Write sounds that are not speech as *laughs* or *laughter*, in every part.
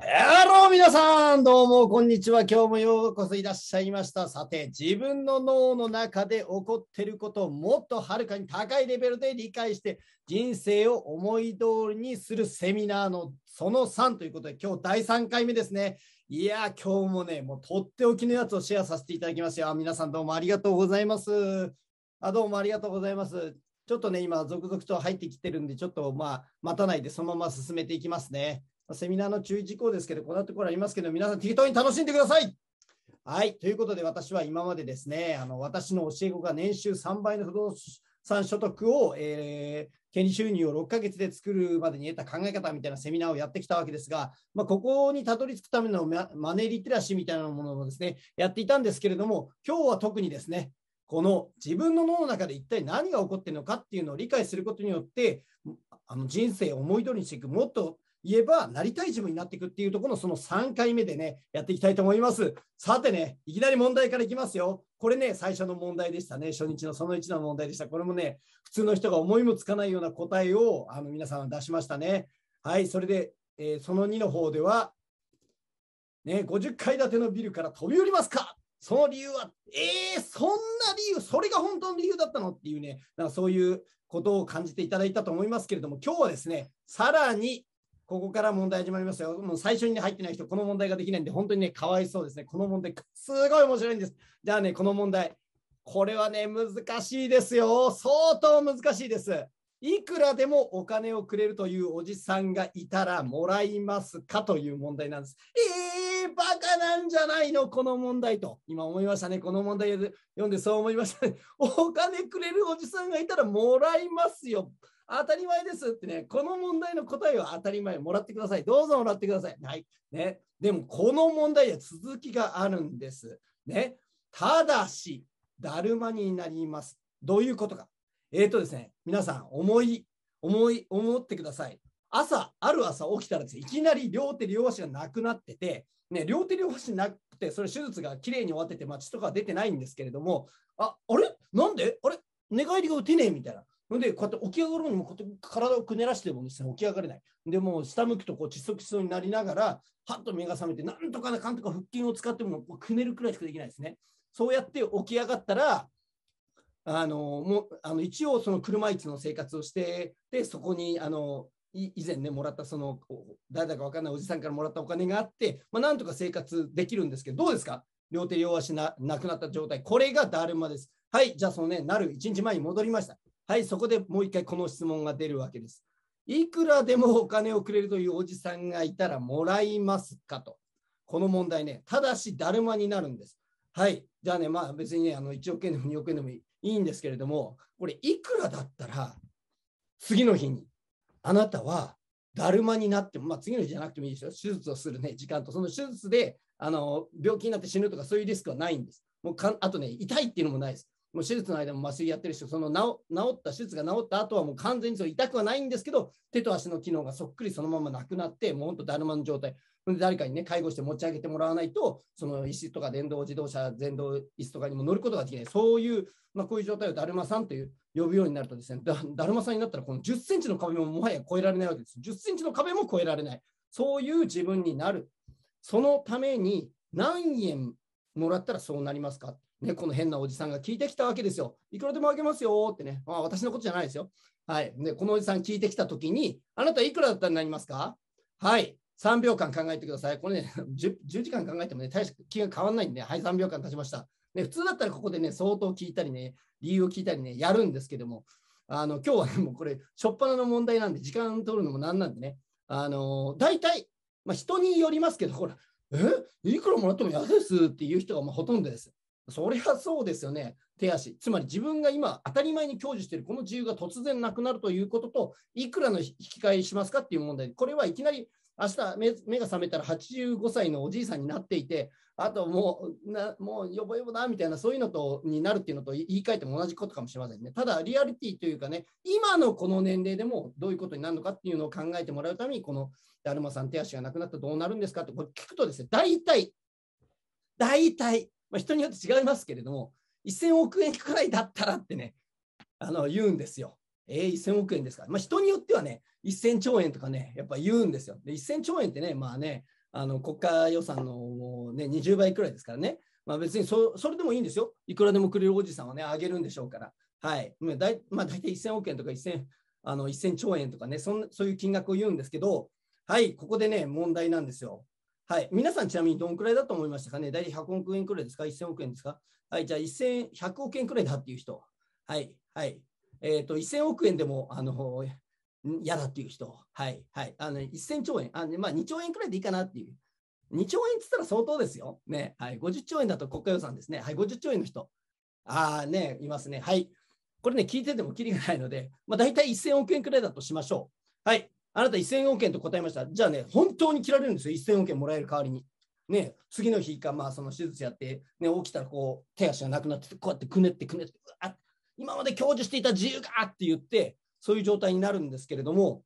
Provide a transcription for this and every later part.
ハロー皆さんどうもこんにちは今日もようこそいらっしゃいましたさて自分の脳の中で起こってることをもっとはるかに高いレベルで理解して人生を思い通りにするセミナーのその3ということで今日第3回目ですねいや今日もねもうとっておきのやつをシェアさせていただきますよ。皆さんどうもありがとうございますあどうもありがとうございますちょっとね今続々と入ってきてるんでちょっとまあ待たないでそのまま進めていきますねセミナーの注意事項ですけど、こんなところありますけど、皆さん適当に楽しんでください。はい。ということで、私は今までですね、あの、私の教え子が年収3倍の不動産所得を、えー、権利収入を6ヶ月で作るまでに得た考え方みたいなセミナーをやってきたわけですが、まあ、ここにたどり着くためのマネーリテラシーみたいなものをですね、やっていたんですけれども、今日は特にですね、この自分の脳の中で一体何が起こっているのかっていうのを理解することによって、あの人生を思い通りにしていく、もっと言えば、なりたい自分になっていくっていうところのその3回目でね、やっていきたいと思います。さてね、いきなり問題からいきますよ。これね、最初の問題でしたね。初日のその1の問題でした。これもね、普通の人が思いもつかないような答えをあの皆さんは出しましたね。はい、それで、えー、その2の方では、ね、50階建てのビルから飛び降りますかその理由は、えー、そんな理由、それが本当の理由だったのっていうね、なんかそういうことを感じていただいたと思いますけれども、今日はですね、さらにここから問題始まりますよ。もう最初に、入ってない人、この問題ができないんで、本当にね、かわいそうですね。この問題、すごい面白いんです。じゃあね、この問題。これはね、難しいですよ。相当難しいです。いくらでもお金をくれるというおじさんがいたらもらいますかという問題なんです。えー、バカなんじゃないのこの問題と。今思いましたね。この問題読んでそう思いましたね。お金くれるおじさんがいたらもらいますよ。当たり前ですってね、この問題の答えは当たり前、もらってください。どうぞもらってください。はい。ね。でも、この問題は続きがあるんです。ね。ただし、だるまになります。どういうことか。えっ、ー、とですね、皆さん、思い、思い、思ってください。朝、ある朝起きたらですね、いきなり両手両足がなくなってて、ね、両手両足なくて、それ手術が綺麗に終わってて、街血とか出てないんですけれども、あ、あれなんであれ寝返りが打てねえみたいな。ほんで、こうやって起き上がるのにも、体をくねらしてもですね、起き上がれない。で、もう下向くとこう窒息しそうになりながら、はっと目が覚めて、なんとかなかんとか腹筋を使っても、くねるくらいしかできないですね。そうやって起き上がったら、あのもうあの一応、その車椅子の生活をして、で、そこに、あの以前ね、もらった、その、誰だか分かんないおじさんからもらったお金があって、まあ、なんとか生活できるんですけど、どうですか両手両足ななくなった状態。これがだるまです。はい、じゃあそのね、なる1日前に戻りました。はい、そこでもう一回この質問が出るわけです。いくらでもお金をくれるというおじさんがいたらもらいますかと。この問題ね、ただし、だるまになるんです。はい、じゃあね、まあ別にね、あの1億円でも2億円でもいいんですけれども、これ、いくらだったら、次の日に、あなたはだるまになっても、まあ、次の日じゃなくてもいいですよ、手術をする、ね、時間と、その手術であの病気になって死ぬとか、そういうリスクはないんです。もうかあとね、痛いっていうのもないです。もう手術の間も麻酔やってるし、その治治った、手術が治った後はもう完全にそ痛くはないんですけど、手と足の機能がそっくりそのままなくなって、もう本当だるまの状態。誰かにね、介護して持ち上げてもらわないと、その石とか電動自動車、電動椅子とかにも乗ることができない。そういう、まあ、こういう状態をだるまさんという呼ぶようになるとですね、だだるまさんになったら、この10センチの壁ももはや越えられないわけです。10センチの壁も越えられない。そういう自分になる。そのために何円もらったらそうなりますかね、この変なおじさんが聞いてきたわけですよ。いくらでもあげますよってね。まあ、私のことじゃないですよ。はい。で、このおじさん聞いてきたときに、あなたいくらだったらなりますかはい。3秒間考えてください。これね10、10 *laughs* 時間考えてもね、大した気が変わらないんで、はい、3秒間経ちました。ね、普通だったらここでね、相当聞いたりね、理由を聞いたりね、やるんですけども、あの、今日はね、もうこれ、しょっぱなの問題なんで、時間取るのもなんなんでね、あの、大体、まあ、人によりますけど、ほら、えいくらもらっても嫌ですっていう人がまあほとんどです。それはそうですよね、手足。つまり自分が今、当たり前に享受しているこの自由が突然なくなるということと、いくらの引き換えしますかっていう問題、これはいきなり明日目目が覚めたら85歳のおじいさんになっていて、あともう、なもうよぼよぼだみたいな、そういうのとになるっていうのと言い換えても同じことかもしれませんね。ただ、リアリティというかね、今のこの年齢でもどういうことになるのかっていうのを考えてもらうために、このだるまさん、手足がなくなったらどうなるんですかって、これ聞くとですね、大体、大体、まあ、人によって違いますけれども、1000億円くらいだったらってね、あの言うんですよ。えー、1000億円ですから、まあ、人によってはね、1000兆円とかね、やっぱ言うんですよ。で、1000兆円ってね、まあね、あの国家予算の、ね、20倍くらいですからね、まあ、別にそれでもいいんですよ。いくらでもくれるおじさんはね、あげるんでしょうから。はい。だいまあ、大体1000億円とか1000、あの1000兆円とかねそん、そういう金額を言うんですけど、はい、ここでね、問題なんですよ。はい。皆さん、ちなみにどんくらいだと思いましたかね大体100億円くらいですか ?1000 億円ですかはい。じゃあ、1100億円くらいだっていう人。はい。はい。えっ、ー、と、1000億円でも、あの、嫌だっていう人。はい。はい。あの、1000兆円。あまあ、2兆円くらいでいいかなっていう。2兆円って言ったら相当ですよ。ね。はい。50兆円だと国家予算ですね。はい。50兆円の人。ああ、ね、いますね。はい。これね、聞いててもきりがないので、まあ、大体1000億円くらいだとしましょう。はい。あなた1000億円と答えました。じゃあね、本当に切られるんですよ。1000億円もらえる代わりに。ね、次の日か、まあ、その手術やって、ね、起きたらこう手足がなくなってこうやってくねってくねってあ今まで享受していた自由がって言ってそういう状態になるんですけれども、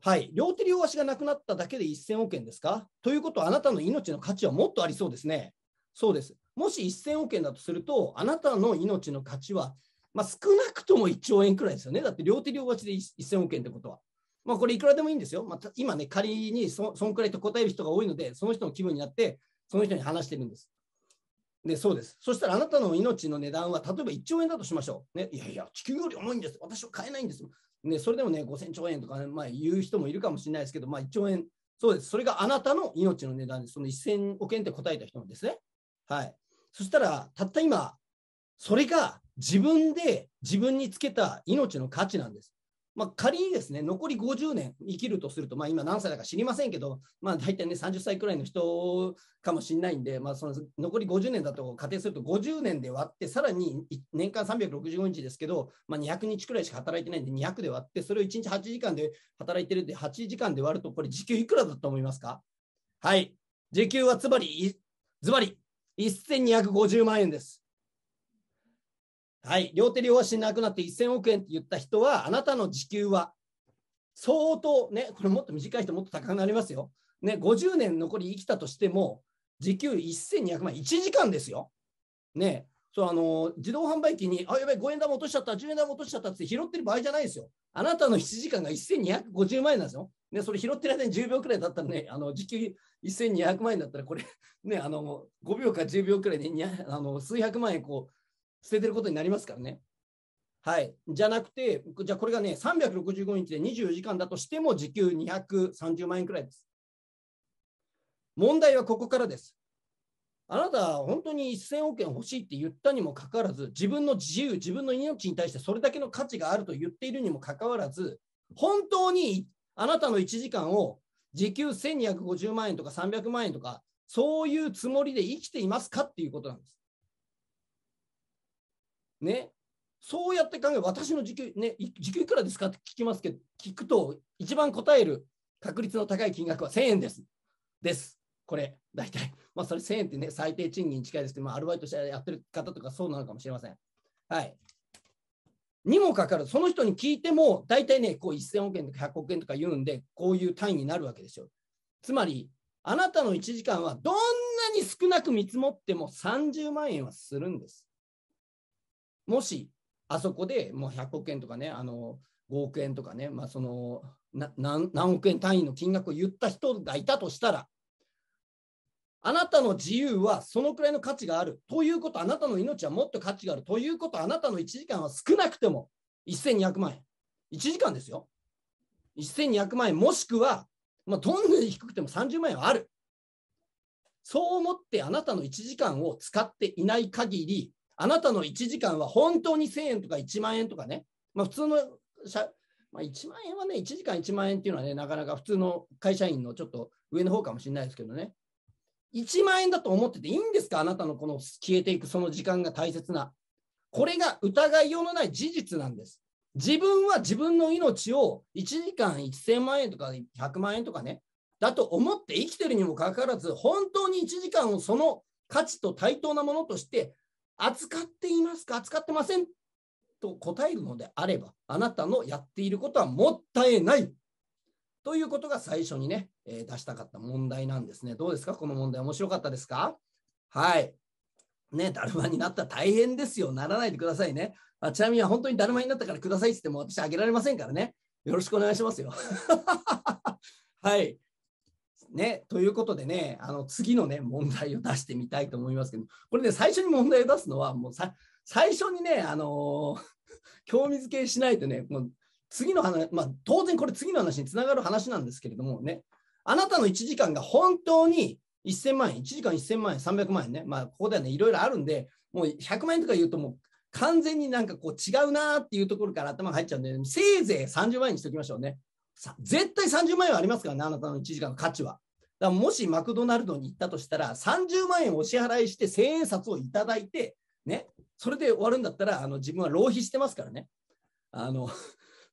はい、両手両足がなくなっただけで1000億円ですかということはあなたの命の価値はもっとありそうですね。そうですもし1000億円だとするとあなたの命の価値は、まあ、少なくとも1兆円くらいですよね。だって両手両足で1000億円ってことは。まあ、これいくらでもいいんですよ。まあ、今ね、仮にそそんくらいと答える人が多いので、その人の気分になって、その人に話してるんです。で、そうです。そしたらあなたの命の値段は、例えば1兆円だとしましょう。ね、いやいや、地球より重いんです。私は買えないんです。ね、それでもね、5000兆円とか、ね、まあ、言う人もいるかもしれないですけど、まあ、1兆円、そうです。それがあなたの命の値段です。その1000億円って答えた人もですね。はい。そしたら、たった今、それが自分で自分につけた命の価値なんです。まあ、仮にですね、残り50年生きるとすると、まあ、今何歳だか知りませんけど、まあ、大体ね、30歳くらいの人かもしれないんで、まあ、その残り50年だと仮定すると、50年で割って、さらに年間365日ですけど、まあ、200日くらいしか働いてないんで、200で割って、それを1日8時間で働いてるんで8時間で割ると、これ時給いくらだと思いますかはい。時給はつまり、ズバリ、1250万円です。はい、両手両足なくなって1000億円って言った人は、あなたの時給は相当ね、これもっと短い人もっと高くなりますよ。ね、50年残り生きたとしても、時給1200万、1時間ですよ。ね、そうあの自動販売機に、あ、やばい、5円玉落としちゃった、10円玉落としちゃったって拾ってる場合じゃないですよ。あなたの7時間が1250万円なんですよ。ね、それ拾ってる間に10秒くらいだったらね、あの時給1200万円だったら、これ、ね、あの5秒か10秒くらいであの数百万円こ捨ててることになりますからね。はい。じゃなくて、じゃあこれがね、365日で24時間だとしても時給230万円くらいです。問題はここからです。あなた、は本当に1000億円欲しいって言ったにもかかわらず、自分の自由、自分の命に対してそれだけの価値があると言っているにもかかわらず、本当にあなたの1時間を時給1250万円とか300万円とか、そういうつもりで生きていますかっていうことなんです。ね、そうやって考え、私の時給、ね、時給いくらですかって聞きますけど、聞くと、一番答える確率の高い金額は1000円です。です。これ、大体。まあ、それ1000円ってね、最低賃金近いですけど、まあ、アルバイトしてやってる方とかそうなのかもしれません。はい。にもかかわらず、その人に聞いても、大体ね、こう1000億円とか100億円とか言うんで、こういう単位になるわけですよ。つまり、あなたの1時間はどんなに少なく見積もっても30万円はするんです。もし、あそこでもう100億円とかね、あの5億円とかね、まあ、その何億円単位の金額を言った人がいたとしたら、あなたの自由はそのくらいの価値がある。ということ、あなたの命はもっと価値がある。ということ、あなたの1時間は少なくても1200万円。1時間ですよ。1200万円、もしくは、まあ、どんなに低くても30万円はある。そう思ってあなたの1時間を使っていない限り、あなたの1時間は本当に1000円とか1万円とかね、まあ、普通のまあ、1万円はね、1時間1万円っていうのはね、なかなか普通の会社員のちょっと上の方かもしれないですけどね、1万円だと思ってていいんですか、あなたのこの消えていくその時間が大切な。これが疑いようのない事実なんです。自分は自分の命を1時間1000万円とか100万円とかね、だと思って生きてるにもかかわらず、本当に1時間をその価値と対等なものとして扱っていますか扱ってませんと答えるのであれば、あなたのやっていることはもったいないということが最初にね、えー、出したかった問題なんですね。どうですかこの問題面白かったですかはい。ね、だるまになったら大変ですよ。ならないでくださいね。まあ、ちなみに本当にだるまになったからくださいって言っても私あげられませんからね。よろしくお願いしますよ。*laughs* はい。ね、ということでね、あの次のね、問題を出してみたいと思いますけど、これね、最初に問題を出すのは、もうさ最初にね、あのー、*laughs* 興味づけしないとね、もう次の話、まあ、当然これ次の話につながる話なんですけれどもね、あなたの1時間が本当に1000万円、1時間1000万円、300万円ね、まあ、ここではね、いろいろあるんで、もう100万円とか言うと、もう完全になんかこう違うなっていうところから頭が入っちゃうんで、せいぜい30万円にしておきましょうね。さ絶対30万円はありますからね、あなたの1時間の価値は。だもしマクドナルドに行ったとしたら、30万円お支払いして1000円札をいただいて、ね、それで終わるんだったら、あの自分は浪費してますからね。あの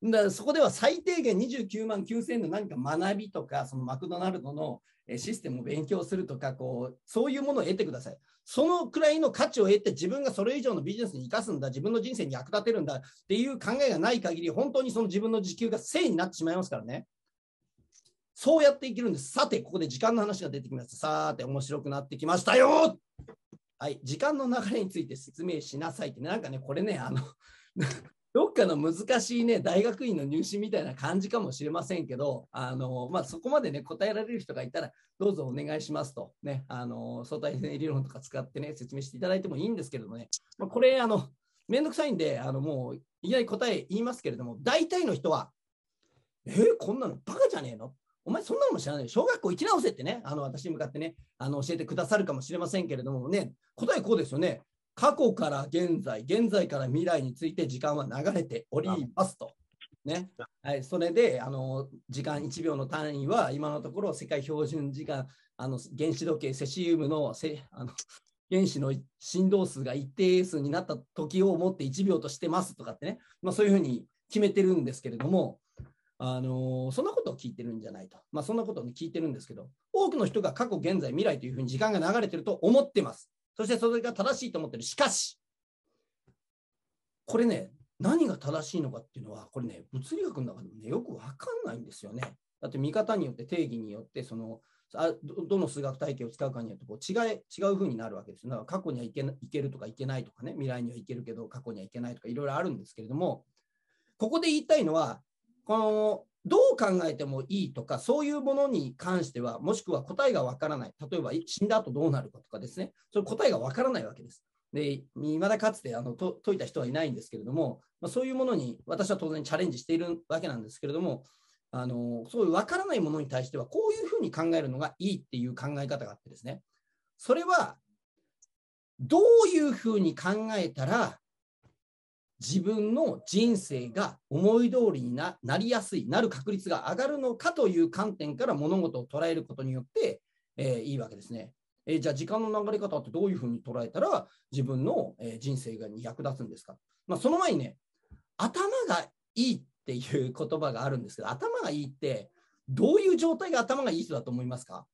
だそこでは最低限29万9000円の何か学びとか、そのマクドナルドのシステムを勉強するとかこうそういうものを得てくださいそのくらいの価値を得て自分がそれ以上のビジネスに生かすんだ自分の人生に役立てるんだっていう考えがない限り本当にその自分の時給が正になってしまいますからねそうやっていけるんですさてここで時間の話が出てきましたさーて面白くなってきましたよはい時間の流れについて説明しなさいって、ね、なんかねこれねあのどっかの難しいね、大学院の入試みたいな感じかもしれませんけど、あの、まあ、そこまでね、答えられる人がいたら、どうぞお願いしますと、ね、あの、相対性理論とか使ってね、説明していただいてもいいんですけれどもね、まあ、これ、あの、めんどくさいんで、あの、もう、いきなり答え言いますけれども、大体の人は、えー、こんなのバカじゃねえのお前そんなのも知らない。小学校行き直せってね、あの、私に向かってね、あの、教えてくださるかもしれませんけれどもね、答えこうですよね。過去から現在、現在から未来について時間は流れておりますと。ねはい、それであの時間1秒の単位は今のところ世界標準時間あの原子時計セシウムのせあの原子の振動数が一定数になった時をもって1秒としてますとかってね、まあ、そういうふうに決めてるんですけれども、あのそんなことを聞いてるんじゃないと、まあ、そんなことを、聞いてるんですけど多くの人が過去現在未来というふうに時間が流れてると思ってますそしてそれが正しいと思ってる。しかし、これね、何が正しいのかっていうのは、これね、物理学の中でもね、よく分かんないんですよね。だって見方によって定義によってそのあどの数学体系を使うかによってこう違い違う風になるわけですよ。だから過去にはいけいけるとかいけないとかね未来にはいけるけど過去にはいけないとかいろいろあるんですけれどもここで言いたいのはこのどう考えてもいいとか、そういうものに関しては、もしくは答えがわからない。例えば、死んだ後どうなるかとかですね。それ答えがわからないわけです。で、未だかつてあのと解いた人はいないんですけれども、まあ、そういうものに私は当然チャレンジしているわけなんですけれども、あのそういうわからないものに対しては、こういうふうに考えるのがいいっていう考え方があってですね。それは、どういうふうに考えたら、自分の人生が思い通りになりやすい、なる確率が上がるのかという観点から物事を捉えることによって、えー、いいわけですね。えー、じゃあ時間の流れ方ってどういうふうに捉えたら自分の、えー、人生に役立つんですか、まあ、その前にね、頭がいいっていう言葉があるんですけど、頭がいいってどういう状態が頭がいい人だと思いますか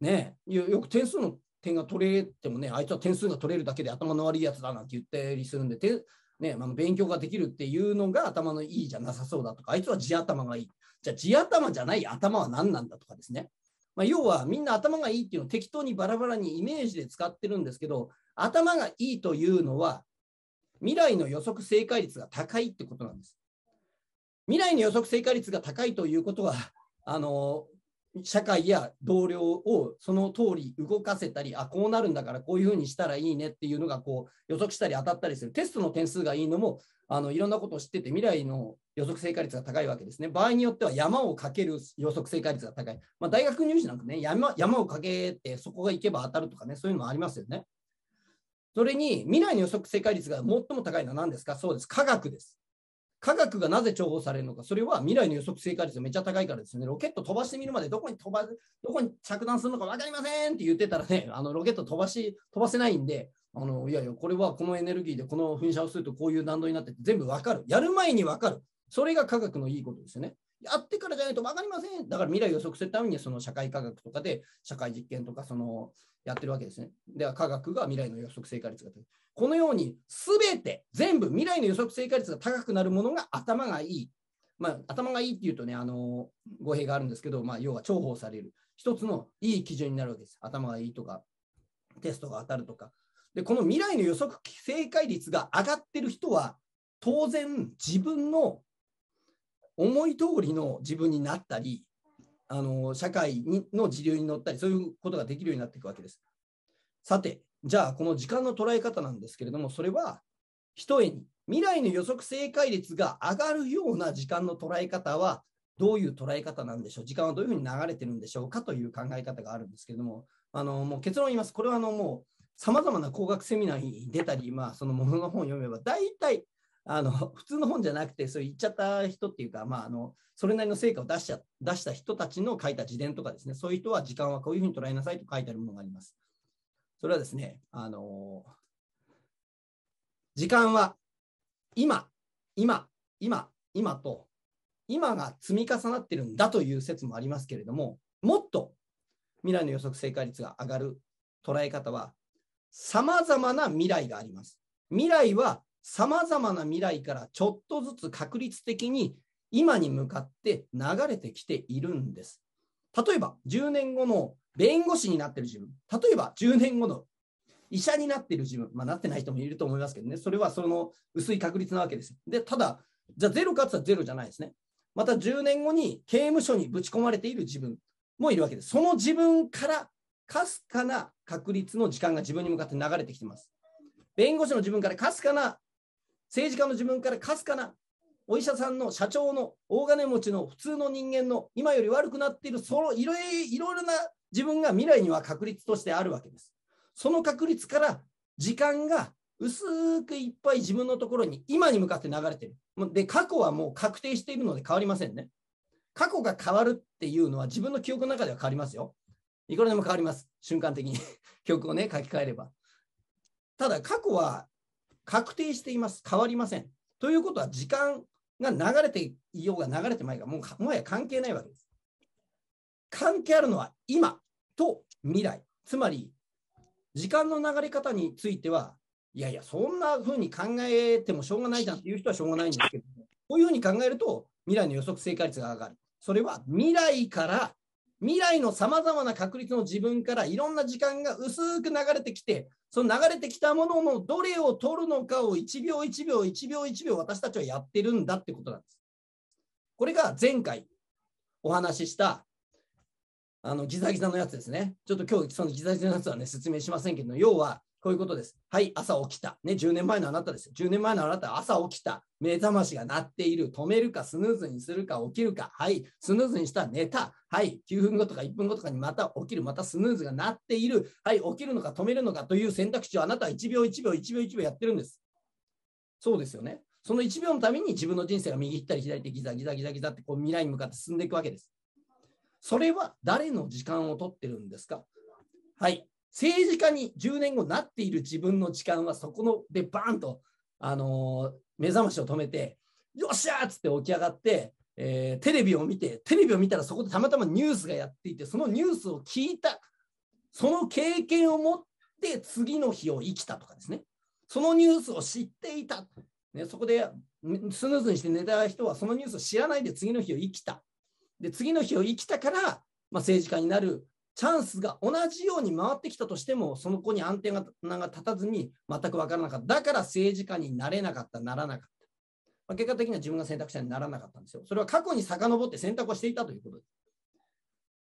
ねよく点数の点が取れてもね、あいつは点数が取れるだけで頭の悪いやつだなんて言ったりするんで、てね、まあ、勉強ができるっていうのが頭のいいじゃなさそうだとか、あいつは地頭がいい。じゃあ地頭じゃない頭は何なんだとかですね。まあ、要はみんな頭がいいっていうのを適当にバラバラにイメージで使ってるんですけど、頭がいいというのは未来の予測正解率が高いってことなんです。未来の予測正解率が高いということは、あの社会や同僚をその通り動かせたり、あ、こうなるんだからこういうふうにしたらいいねっていうのがこう予測したり当たったりする。テストの点数がいいのも、あのいろんなことを知ってて未来の予測正解率が高いわけですね。場合によっては山をかける予測正解率が高い。まあ、大学入試なんかね山、山をかけてそこが行けば当たるとかね、そういうのもありますよね。それに未来の予測正解率が最も高いのは何ですかそうです。科学です。科学がなぜ重宝されるのか、それは未来の予測正解率がめっちゃ高いからですね、ロケット飛ばしてみるまでどこに飛ばどこに着弾するのか分かりませんって言ってたらね、あのロケット飛ばし飛ばせないんで、あのいやいや、これはこのエネルギーでこの噴射をするとこういう弾道になってて全部分かる。やる前に分かる。それが科学のいいことですよね。やってからじゃないと分かりません。だから未来予測するためにその社会科学とかで社会実験とかそのやってるわけですね。では科学が未来の予測正解率が高い。このように全て、全部未来の予測正解率が高くなるものが頭がいい。まあ、頭がいいっていうとね、あの語弊があるんですけど、まあ、要は重宝される。一つのいい基準になるわけです。頭がいいとか、テストが当たるとか。で、この未来の予測正解率が上がってる人は、当然自分の思い通りの自分になったり、あの社会にの時流に乗ったり、そういうことができるようになっていくわけです。さて、じゃあ、この時間の捉え方なんですけれども、それは、ひとえに未来の予測正解率が上がるような時間の捉え方は、どういう捉え方なんでしょう、時間はどういうふうに流れてるんでしょうかという考え方があるんですけれども、あのもう結論を言います、これはあのもう、さまざまな工学セミナーに出たり、まあ、そのものの本を読めば、大体あの *laughs* 普通の本じゃなくてそう言っちゃった人っていうか、まあ、あのそれなりの成果を出しちゃ出した人たちの書いた自伝とかですねそういう人は時間はこういうふうに捉えなさいと書いてあるものがあります。それはですねあの時間は今今今今と今が積み重なってるんだという説もありますけれどももっと未来の予測正解率が上がる捉え方はさまざまな未来があります。未来はさまざまな未来からちょっとずつ確率的に今に向かって流れてきているんです。例えば10年後の弁護士になってる自分、例えば10年後の医者になってる自分、まあ、なってない人もいると思いますけどね、それはその薄い確率なわけです。で、ただ、じゃあゼロかつはゼロじゃないですね。また10年後に刑務所にぶち込まれている自分もいるわけです。その自分からかすかな確率の時間が自分に向かって流れてきてます。弁護士の自分からかすかな政治家の自分からかすかな、お医者さんの社長の大金持ちの普通の人間の今より悪くなっている、そのいろいろな自分が未来には確率としてあるわけです。その確率から時間が薄くいっぱい自分のところに今に向かって流れてる。で、過去はもう確定しているので変わりませんね。過去が変わるっていうのは自分の記憶の中では変わりますよ。いくらでも変わります。瞬間的に *laughs* 記憶をね、書き換えれば。ただ、過去は確定しています。変わりません。ということは、時間が流れていようが流れてまいが、もうもはや関係ないわけです。関係あるのは今と未来。つまり、時間の流れ方については、いやいや、そんな風に考えてもしょうがないじゃんっていう人はしょうがないんですけど、こういうふうに考えると、未来の予測正解率が上がる。それは未来から未来のさまざまな確率の自分からいろんな時間が薄く流れてきて、その流れてきたもののどれを取るのかを1秒1秒1秒1秒私たちはやってるんだってことなんです。これが前回お話ししたあのギザギザのやつですね。ちょっと今日そのギザギザのやつはね説明しませんけど、要はこういうことです。はい、朝起きた。ね、10年前のあなたです10年前のあなた、朝起きた。目覚ましが鳴っている。止めるか、スヌーズにするか、起きるか。はい、スヌーズにしたら寝た。はい、9分後とか1分後とかにまた起きる。またスヌーズが鳴っている。はい、起きるのか、止めるのかという選択肢をあなたは1秒1秒、1秒1秒やってるんです。そうですよね。その1秒のために自分の人生が右行ったり左行ってギザギザギザギザってこう未来に向かって進んでいくわけです。それは誰の時間を取ってるんですかはい、政治家に10年後なっている自分の時間はそこのでバーンと、あのー、目覚ましを止めてよっしゃーっつって起き上がって、えー、テレビを見てテレビを見たらそこでたまたまニュースがやっていてそのニュースを聞いたその経験を持って次の日を生きたとかですねそのニュースを知っていた、ね、そこでスヌーズにして寝た人はそのニュースを知らないで次の日を生きたで次の日を生きたから、まあ、政治家になるチャンスが同じように回ってきたとしても、その子に安定が立たずに全く分からなかった。だから政治家になれなかった、ならなかった。まあ、結果的には自分が選択肢にならなかったんですよ。それは過去に遡って選択をしていたということです。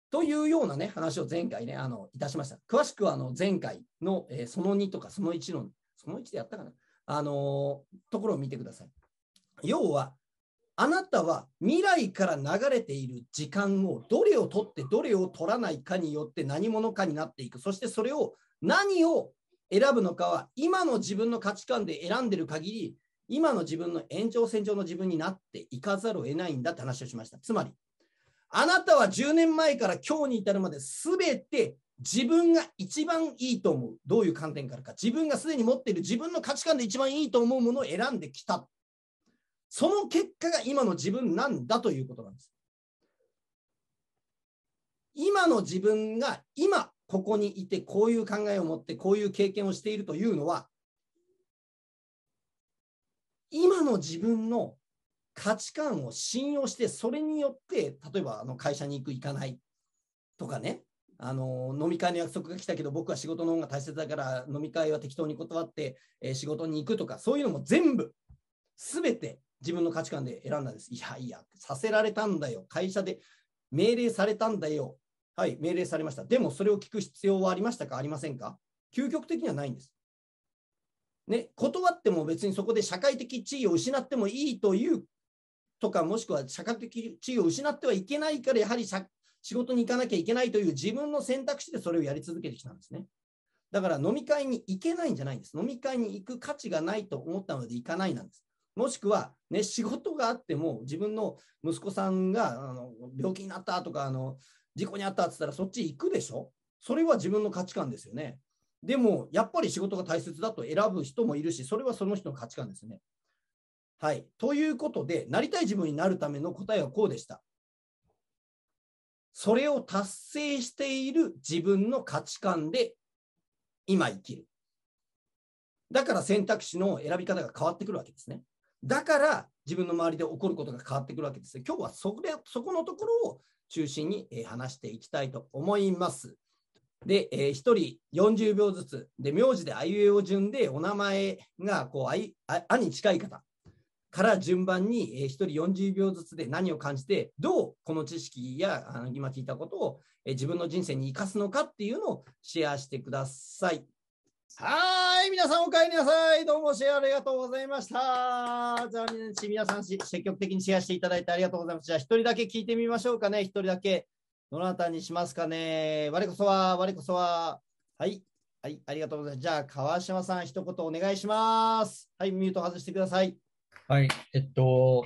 というようなね、話を前回ね、あの、いたしました。詳しくは、あの、前回の、えー、その2とかその1の、その1でやったかなあのー、ところを見てください。要は、あなたは未来から流れている時間をどれを取ってどれを取らないかによって何者かになっていく。そしてそれを何を選ぶのかは今の自分の価値観で選んでる限り今の自分の延長線上の自分になっていかざるを得ないんだって話をしました。つまり、あなたは10年前から今日に至るまで全て自分が一番いいと思う。どういう観点からか。自分がすでに持っている自分の価値観で一番いいと思うものを選んできた。その結果が今の自分なんだということなんです。今の自分が今ここにいてこういう考えを持ってこういう経験をしているというのは今の自分の価値観を信用してそれによって例えばあの会社に行く行かないとかねあの飲み会の約束が来たけど僕は仕事の方が大切だから飲み会は適当に断って、え仕事に行くとかそういうのも全部全て自分の価値観で選んだんです。いやいや、させられたんだよ。会社で命令されたんだよ。はい、命令されました。でもそれを聞く必要はありましたかありませんか究極的にはないんです。ね、断っても別にそこで社会的地位を失ってもいいというとか、もしくは社会的地位を失ってはいけないから、やはり仕事に行かなきゃいけないという自分の選択肢でそれをやり続けてきたんですね。だから飲み会に行けないんじゃないんです。飲み会に行く価値がないと思ったので行かないなんです。もしくは、ね、仕事があっても、自分の息子さんがあの病気になったとかあの、事故に遭ったって言ったら、そっち行くでしょそれは自分の価値観ですよね。でも、やっぱり仕事が大切だと選ぶ人もいるし、それはその人の価値観ですね。はい。ということで、なりたい自分になるための答えはこうでした。それを達成している自分の価値観で今生きる。だから選択肢の選び方が変わってくるわけですね。だから自分の周りで起こることが変わってくるわけです今日はそこでそこのところを中心に話していきたいと思います。で、えー、1人40秒ずつ、で、名字であいうえお順で、お名前がこうあいあ、あに近い方から順番に、えー、1人40秒ずつで何を感じて、どうこの知識やあの今聞いたことを、えー、自分の人生に生かすのかっていうのをシェアしてください。はい、皆さんお帰りなさい。どうもシェアありがとうございました。じゃあ、皆さん積極的にシェアしていただいてありがとうございます。じゃあ、一人だけ聞いてみましょうかね。一人だけ。どなたにしますかね。我こそは、我こそは。はい。はい、ありがとうございます。じゃあ、川島さん、一言お願いします。はい、ミュート外してください。はい、えっと。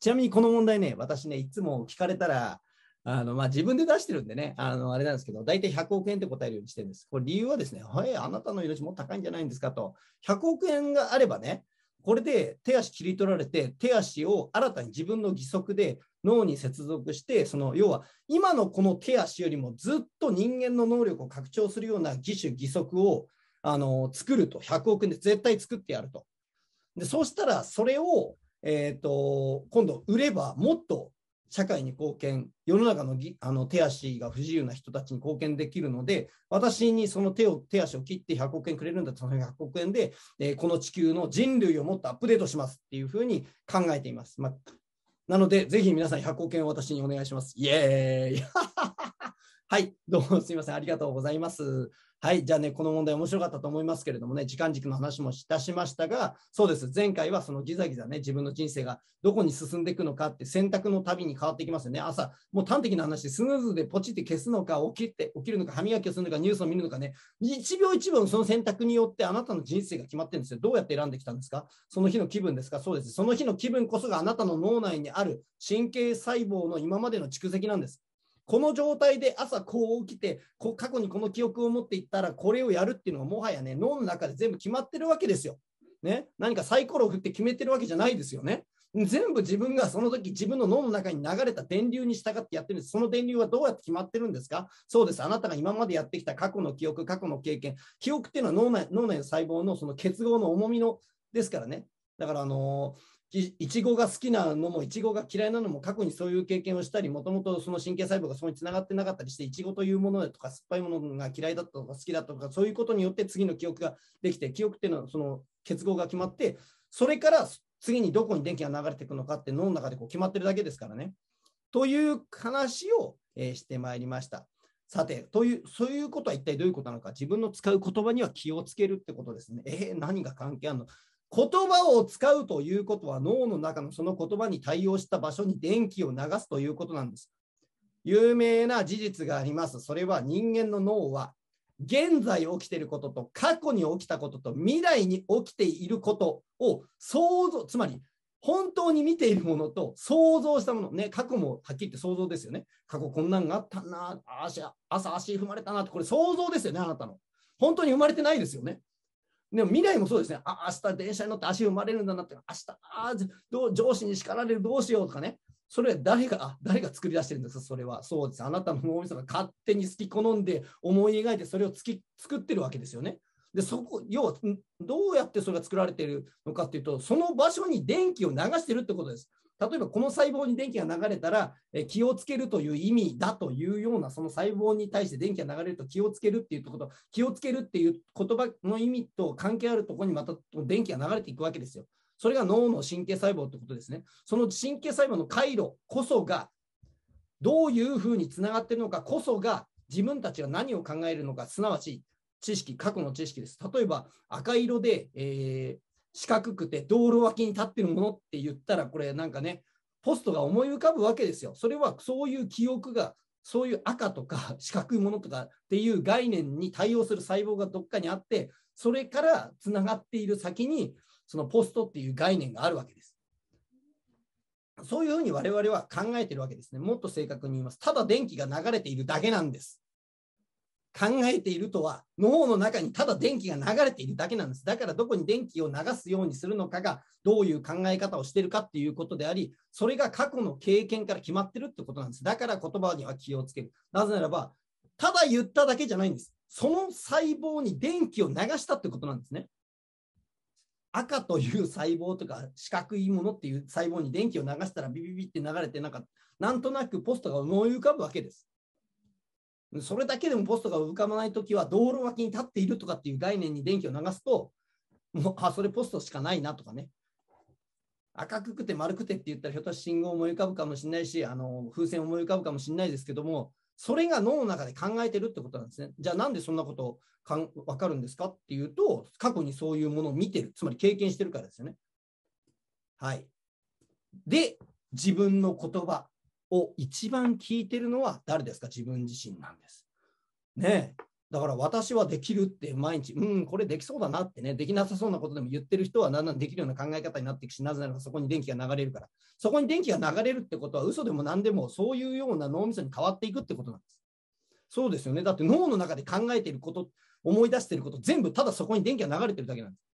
ちなみにこの問題ね、私ね、いつも聞かれたら、あの、まあ、自分で出してるんでね、あの、あれなんですけど、大体100億円って答えるようにしてるんです。これ理由はですね、はい、あなたの命も高いんじゃないんですかと、100億円があればね、これで手足切り取られて、手足を新たに自分の義足で脳に接続して、その要は今のこの手足よりもずっと人間の能力を拡張するような義手、義足をあの作ると、100億円で絶対作ってやると。でそうしたら、それを、えーと今度売ればもっと社会に貢献、世の中のあの手足が不自由な人たちに貢献できるので、私にその手を手足を切って100億円くれるんだったら、その100億円で、えー、この地球の人類をもっとアップデートしますっていうふうに考えています。まあ、なので、ぜひ皆さん100億円を私にお願いします。イエーイ *laughs* はい、どうもすみません。ありがとうございます。はい、じゃあね、この問題面白かったと思いますけれどもね、時間軸の話もいたしましたが、そうです、前回はそのギザギザね、自分の人生がどこに進んでいくのかって選択の旅に変わってきますよね。朝、もう端的な話、スムーズでポチって消すのか、起きて、起きるのか、歯磨きをするのか、ニュースを見るのかね、1秒1秒その選択によってあなたの人生が決まってるんですよ。どうやって選んできたんですかその日の気分ですかそうです。その日の気分こそがあなたの脳内にある神経細胞の今までの蓄積なんです。この状態で朝こう起きてこ過去にこの記憶を持っていったらこれをやるっていうのはもはやね脳の中で全部決まってるわけですよ。ね、何かサイコロを振って決めてるわけじゃないですよね。全部自分がその時自分の脳の中に流れた電流に従ってやってるんです。その電流はどうやって決まってるんですかそうです。あなたが今までやってきた過去の記憶、過去の経験、記憶っていうのは脳内脳内の細胞のその結合の重みのですからね、だからあのいちごが好きなのもいちごが嫌いなのも過去にそういう経験をしたりもともとその神経細胞がそこにつながってなかったりしていちごというものとか酸っぱいものが嫌いだったとか好きだとかそういうことによって次の記憶ができて記憶っていうのはその結合が決まってそれから次にどこに電気が流れていくのかって脳の中でこう決まってるだけですからね。という話を、えー、してまいりました。さてというそういうことは一体どういうことなのか自分の使う言葉には気をつけるってことですね。えー、何が関係あるの言葉を使うということは脳の中のその言葉に対応した場所に電気を流すということなんです。有名な事実があります。それは人間の脳は現在起きていることと過去に起きたことと未来に起きていることを想像、つまり本当に見ているものと想像したもの、ね、過去もはっきり言って想像ですよね。過去こんなんがあったな、朝足踏まれたなって、これ想像ですよね、あなたの。本当に生まれてないですよね。でも未来もそうですね。あ、明日電車に乗って足生まれるんだなって、明日、あどう上司に叱られる、どうしようとかね。それは誰が、あ、誰が作り出してるんですか、それは。そうです。あなたの脳みそが勝手に好き好んで思い描いて、それをつき作ってるわけですよね。で、そこ、要は、どうやってそれが作られているのかっていうと、その場所に電気を流してるってことです。例えばこの細胞に電気が流れたら、え気をつけるという意味だというような、その細胞に対して電気が流れると気をつけるっていうこと、気をつけるっていう言葉の意味と関係あるところにまた電気が流れていくわけですよ。それが脳の神経細胞ってことですね。その神経細胞の回路こそが、どういうふうにつながっているのかこそが、自分たちが何を考えるのか、すなわち知識、過去の知識です。例えば赤色で、えー、四角くて道路脇に立ってるものって言ったらこれなんかねポストが思い浮かぶわけですよ。それはそういう記憶がそういう赤とか四角いものとかっていう概念に対応する細胞がどっかにあってそれからつながっている先にそのポストっていう概念があるわけです。そういうふうに我々は考えてるわけですね。もっと正確に言います。ただ電気が流れているだけなんです。考えているとは脳の中にただ電気が流れているだけなんです。だからどこに電気を流すようにするのかがどういう考え方をしているかっていうことであり、それが過去の経験から決まってるってことなんです。だから言葉には気をつける。なぜならば、ただ言っただけじゃないんです。その細胞に電気を流したってことなんですね。赤という細胞とか四角いものっていう細胞に電気を流したらビビビって流れてなんかなんとなくポストが思い浮かぶわけです。それだけでもポストが浮かばないときは、道路脇に立っているとかっていう概念に電気を流すと、もう、あ、それポストしかないなとかね。赤くて丸くてって言ったら、ひょっとしたら信号を思い浮かぶかもしれないし、あの風船を思い浮かぶかもしれないですけども、それが脳の中で考えてるってことなんですね。じゃあなんでそんなことをかん分かるんですかっていうと、過去にそういうものを見てる、つまり経験してるからですよね。はい。で、自分の言葉、を一番聞いてるのは誰ですか自分自身なんです。ねえ。だから私はできるって毎日、うん、これできそうだなってね、できなさそうなことでも言ってる人はだんだんできるような考え方になっていくし、なぜならそこに電気が流れるから。そこに電気が流れるってことは、嘘でも何でもそういうような脳みそに変わっていくってことなんです。そうですよね。だって脳の中で考えていること、思い出してること、全部ただそこに電気が流れてるだけなんです。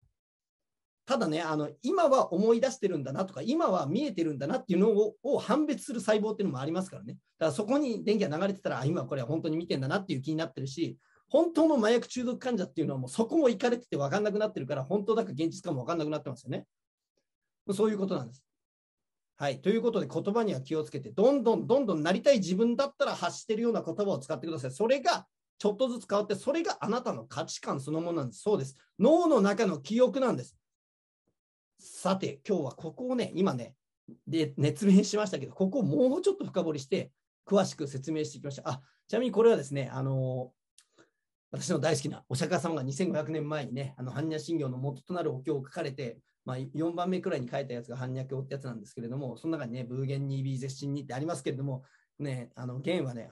ただね、あの、今は思い出してるんだなとか、今は見えてるんだなっていうのを判別する細胞っていうのもありますからね。だからそこに電気が流れてたら、今これは本当に見てんだなっていう気になってるし、本当の麻薬中毒患者っていうのはもうそこも行かれてて分かんなくなってるから、本当だか現実かも分かんなくなってますよね。そういうことなんです。はい。ということで、言葉には気をつけて、どんどんどんどんなりたい自分だったら発してるような言葉を使ってください。それが、ちょっとずつ変わって、それがあなたの価値観そのものなんです。そうです。脳の中の記憶なんです。さて、今日はここをね、今ね、で、熱弁しましたけど、ここをもうちょっと深掘りして、詳しく説明していきました。あ、ちなみにこれはですね、あのー、私の大好きなお釈迦様が2500年前にね、あの、般若心経の元となるお経を書かれて、まあ、4番目くらいに書いたやつが般若経ってやつなんですけれども、その中にね、ブーゲンニービー絶神にってありますけれども、ね、あの、ゲンはね、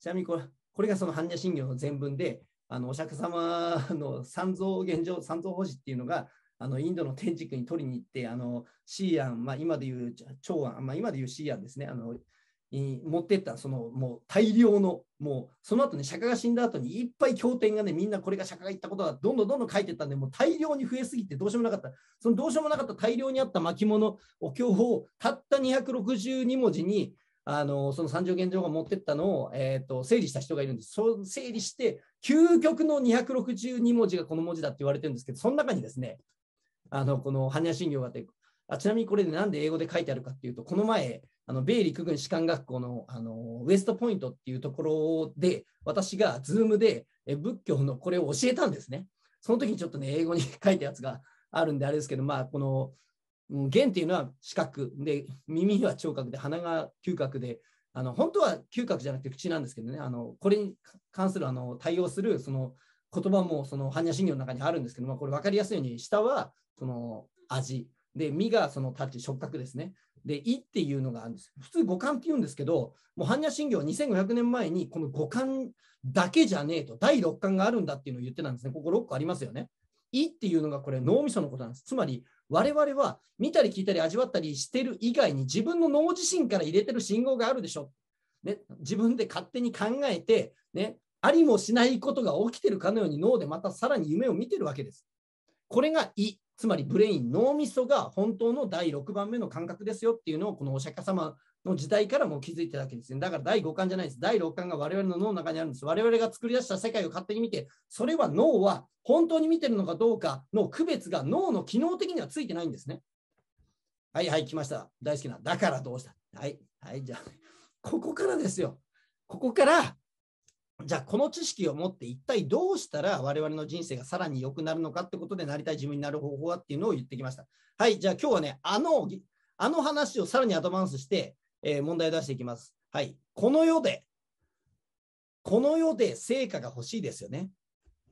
ちなみにこれ、これがその般若心経の全文で、あのお釈迦様の三蔵現状、三蔵法師っていうのが、あのインドの天竺に取りに行ってあのシーアン、まあ、今でいう長安、まあ、今でいうシーアンですねあのに持ってったそのもう大量のもうその後ね釈迦が死んだ後にいっぱい経典がねみんなこれが釈迦が言ったことがどんどんどんどん書いてったんでもう大量に増えすぎてどうしようもなかったそのどうしようもなかった大量にあった巻物お経をたった262文字にあのその三条現状が持ってったのを、えーと、整理した人がいるんです。そ整理して究極の262文字がこの文字だって言われてるんですけどその中にですねあのこの般若心経があってあ、ちなみにこれでなんで英語で書いてあるかっていうと、この前、あの米陸軍士官学校のあのウエストポイントっていうところで、私が Zoom で仏教のこれを教えたんですね。その時にちょっとね、英語に書いたやつがあるんで、あれですけど、まあ、この、弦っていうのは視覚で、耳は聴覚で、鼻が嗅覚で、あの本当は嗅覚じゃなくて口なんですけどね、あのこれに関するあの対応するその言葉もその般若心経の中にあるんですけど、まあ、これ分かりやすいように下はその味で身がそのタッチ触覚ですねで意っていうのがあるんです普通五感って言うんですけどもう般若心経は2500年前にこの五感だけじゃねえと第六感があるんだっていうのを言ってたんですねここ6個ありますよね意っていうのがこれ脳みそのことなんですつまり我々は見たり聞いたり味わったりしてる以外に自分の脳自身から入れてる信号があるでしょね、自分で勝手に考えて、ね、ありもしないことが起きてるかのように脳でまたさらに夢を見てるわけです。これが胃、つまりブレイン、脳みそが本当の第6番目の感覚ですよっていうのをこのお釈迦様の時代からも気づいてたわけですね。だから第5感じゃないです。第6感が我々の脳の中にあるんです。我々が作り出した世界を勝手に見て、それは脳は本当に見てるのかどうかの区別が脳の機能的にはついてないんですね。はいはい、来ました。大好きな。だからどうした。はい、はい、じゃあ、ここからですよ。ここからじゃあこの知識を持って一体どうしたら我々の人生がさらに良くなるのかってことでなりたい自分になる方法はっていうのを言ってきました。はい、じゃあ今日はね、あの、あの話をさらにアドバンスして、えー、問題を出していきます。はい、この世で、この世で成果が欲しいですよね。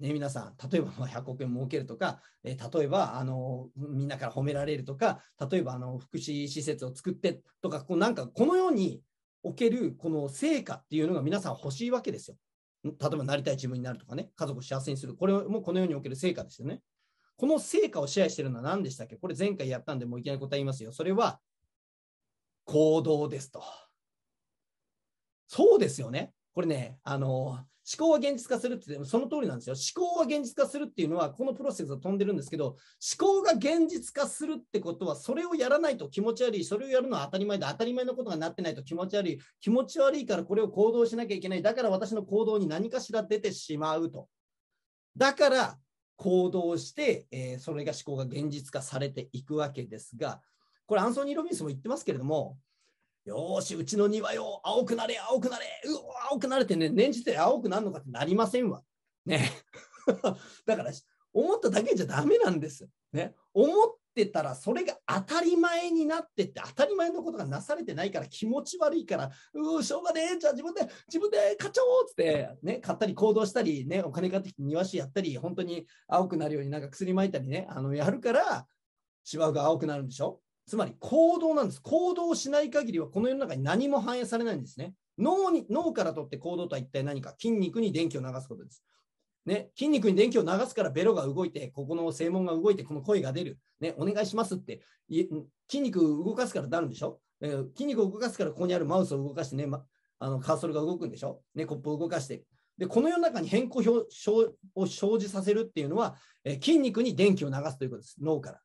ね、皆さん、例えば100億円儲けるとか、えー、例えばあのみんなから褒められるとか、例えばあの福祉施設を作ってとか、こうなんかこのようにおけるこの成果っていうのが皆さん欲しいわけですよ。例えばなりたい自分になるとかね、家族を幸せにする。これもこの世における成果ですよね。この成果をシェアしてるのは何でしたっけこれ前回やったんで、もういきなり答えますよ。それは、行動ですと。そうですよね。これね、あの、思考は現実化するって、その通りなんですよ。思考は現実化するっていうのは、このプロセスは飛んでるんですけど、思考が現実化するってことは、それをやらないと気持ち悪い、それをやるのは当たり前だ、当たり前のことがなってないと気持ち悪い、気持ち悪いからこれを行動しなきゃいけない、だから私の行動に何かしら出てしまうと。だから、行動して、えー、それが思考が現実化されていくわけですが、これ、アンソニー・ロビンスも言ってますけれども、よーし、うちの庭よ、青くなれ、青くなれ、うお、青くなれってね、年次で青くなるのかってなりませんわ。ね。*laughs* だから、思っただけじゃダメなんです。ね。思ってたら、それが当たり前になってって、当たり前のことがなされてないから気持ち悪いから、うー、しょうがねえ、じゃあ自分で、自分で買っちゃおうっつって、ね、買ったり行動したり、ね、お金買ってきて庭師やったり、本当に青くなるようになんか薬まいたりね、あの、やるから、芝生が青くなるんでしょつまり行動なんです。行動しない限りはこの世の中に何も反映されないんですね。脳に脳からとって行動とは一体何か筋肉に電気を流すことです。ね、筋肉に電気を流すからベロが動いて、ここの正門が動いて、この声が出る。ね、お願いしますって、筋肉を動かすからなるんでしょ、えー、筋肉を動かすからここにあるマウスを動かしてね、ま、あのカーソルが動くんでしょ、ね、コップを動かして。で、この世の中に変更を生じさせるっていうのは、えー、筋肉に電気を流すということです、脳から。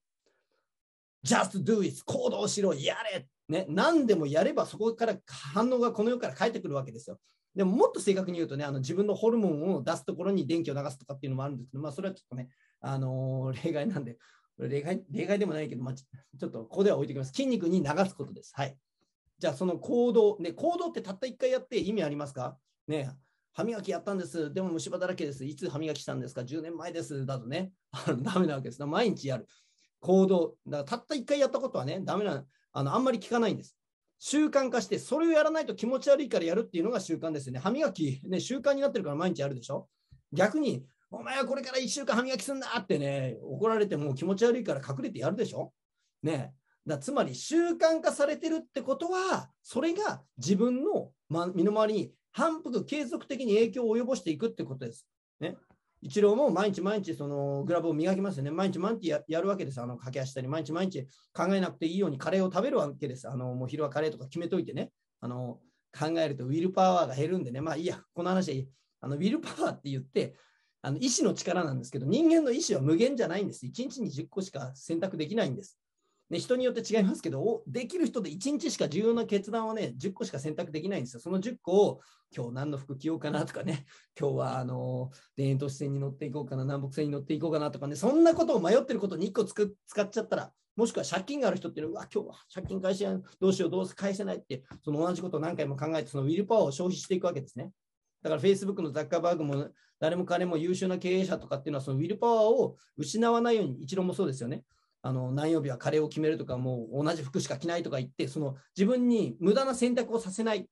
just do it 行動しろやれね、何でもやればそこから反応がこの世から返ってくるわけですよ。でももっと正確に言うとね、あの自分のホルモンを出すところに電気を流すとかっていうのもあるんですけど、まあ、それはちょっとね、あのー、例外なんで、例外例外でもないけど、まあ、ちょっとここでは置いておきます。筋肉に流すことです。はい。じゃあ、その行動、ね、行動ってたった1回やって意味ありますかね、歯磨きやったんです。でも虫歯だらけです。いつ歯磨きしたんですか ?10 年前です。だとね、ダメなわけです。毎日やる。行動、だたった一回やったことはね、ダメな、あの、あんまり効かないんです。習慣化して、それをやらないと気持ち悪いからやるっていうのが習慣ですよね。歯磨き、ね、習慣になってるから毎日やるでしょ逆に、お前はこれから1週間歯磨きすんなってね、怒られても気持ち悪いから隠れてやるでしょねだつまり習慣化されてるってことは、それが自分の、ま、身の回りに反復継続的に影響を及ぼしていくってことです。ね、一郎も毎日毎日そのグラブを磨きますよね。毎日毎日やるわけです。あの駆け足したり、毎日毎日考えなくていいようにカレーを食べるわけです。あのもう昼はカレーとか決めといてね。あの考えるとウィルパワーが減るんでね。まあいいや、この話はいい。あのウィルパワーって言って、あの意志の力なんですけど、人間の意志は無限じゃないんです。1日に10個しか選択できないんです。で人によって違いますけど、できる人で1日しか重要な決断はね、10個しか選択できないんですよ。その10個を、今日何の服着ようかなとかね、今日はあの田園都市線に乗っていこうかな、南北線に乗っていこうかなとかね、そんなことを迷ってることを2個つく使っちゃったら、もしくは借金がある人っていうのは、うわ、今日は借金返しやん、どうしよう、どうせ返せないって、その同じことを何回も考えて、そのウィルパワーを消費していくわけですね。だから Facebook のザッカーバーグも誰も彼も優秀な経営者とかっていうのはそのウィルパワーを失わないように、一郎もそうですよね。あの何曜日はカレーを決めるとかもう同じ服しか着ないとか言ってその自分に無駄な選択をさせない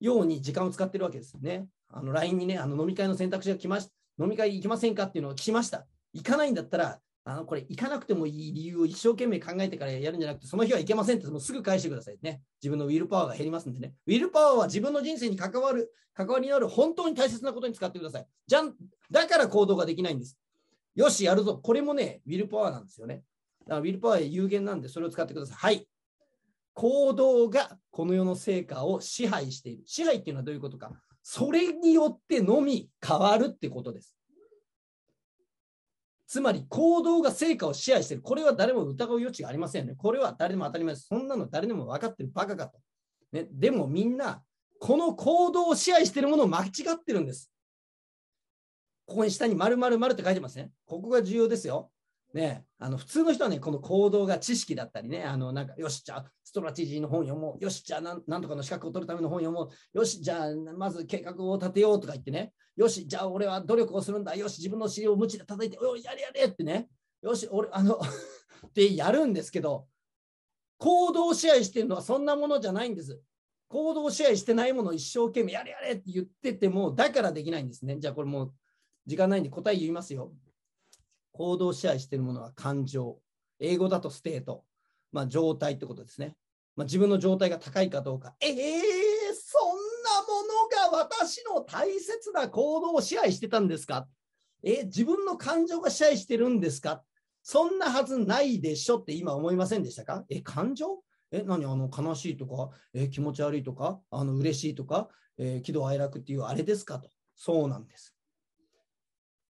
ように時間を使ってるわけですよね。あの LINE にねあの飲み会の選択肢が来ました飲み会行きませんかっていうのを聞きました。行かないんだったらあのこれ行かなくてもいい理由を一生懸命考えてからやるんじゃなくてその日は行けませんってもうすぐ返してくださいね。自分のウィルパワーが減りますんでね。ウィルパワーは自分の人生に関わる関わりのある本当に大切なことに使ってください。じゃだから行動ができないんです。よし、やるぞ。これもね、ウィルパワーなんですよね。だからウィルパワー有限なんで、それを使ってください。はい。行動がこの世の成果を支配している。支配っていうのはどういうことか。それによってのみ変わるってことです。つまり行動が成果を支配している。これは誰も疑う余地がありませんね。これは誰でも当たり前です。そんなの誰でも分かってる。バカかと。ね、でもみんな、この行動を支配しているものを間違ってるんです。ここに下に丸々丸って書いてますね。ここが重要ですよ。ね、あの普通の人はね、この行動が知識だったりね、あのなんかよし、じゃあストラテジーの本読もう、よし、じゃあなんとかの資格を取るための本読もう、よし、じゃあまず計画を立てようとか言ってね、よし、じゃあ俺は努力をするんだ、よし、自分の尻を無知で叩いて、おやれやれってね、よし、俺、あの *laughs* ってやるんですけど、行動支配してるのはそんなものじゃないんです。行動支配してないものを一生懸命やれやれって言ってても、だからできないんですね。じゃあこれもう時間ないんで答え言いますよ。行動支配しているものは感情。英語だとステート。まあ、状態ってことですね。まあ、自分の状態が高いかどうか。ええー、そんなものが私の大切な行動を支配してたんですかえー、自分の感情が支配してるんですかそんなはずないでしょって今思いませんでしたかえ、感情え、何あの、悲しいとか、え、気持ち悪いとか、あの、嬉しいとか、えー、喜怒哀楽っていうあれですかと。そうなんです。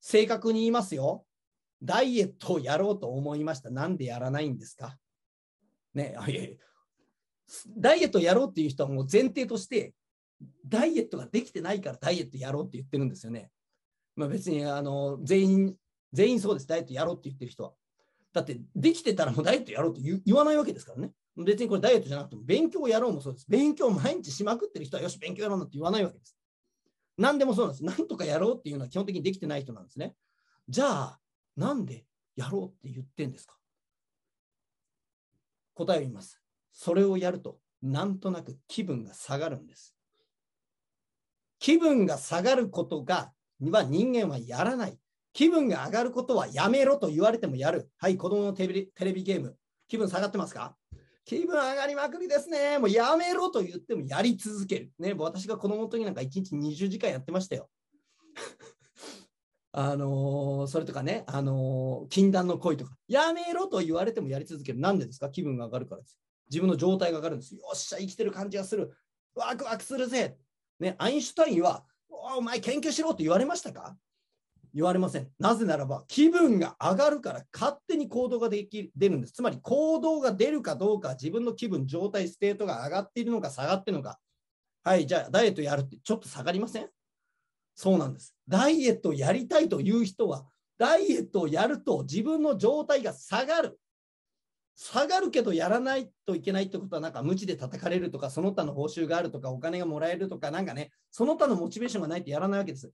正確に言いますよ。ダイエットをやろうと思いました。なんでやらないんですかねあいえ、いダイエットをやろうっていう人はもう前提として、ダイエットができてないからダイエットやろうって言ってるんですよね。まあ、別にあの全員、全員そうです。ダイエットやろうって言ってる人は。だって、できてたらもうダイエットやろうって言わないわけですからね。別にこれダイエットじゃなくても、勉強をやろうもそうです。勉強を毎日しまくってる人は、よし、勉強やろうなんて言わないわけです。何でもそうなんです。何とかやろうっていうのは基本的にできてない人なんですね。じゃあ、なんでやろうって言ってんですか答えを言います。それをやると、なんとなく気分が下がるんです。気分が下がることが、は人間はやらない。気分が上がることはやめろと言われてもやる。はい、子供のテレビゲーム。気分下がってますか気分上がりまくりですね。もうやめろと言ってもやり続ける。ね、私が子供の時なんか1日20時間やってましたよ。*laughs* あのー、それとかね、あのー、禁断の恋とか、やめろと言われてもやり続ける。なんでですか気分が上がるからです。自分の状態が上がるんです。よっしゃ、生きてる感じがする。ワクワクするぜ。ね、アインシュタインは、お前研究しろって言われましたか言われません。なぜならば、気分が上がるから勝手に行動ができ出るんです。つまり、行動が出るかどうか、自分の気分、状態、ステートが上がっているのか、下がっているのか。はい、じゃあ、ダイエットやるって、ちょっと下がりませんそうなんです。ダイエットをやりたいという人は、ダイエットをやると自分の状態が下がる。下がるけどやらないといけないってことは、なんか無知で叩かれるとか、その他の報酬があるとか、お金がもらえるとか、なんかね、その他のモチベーションがないとやらないわけです。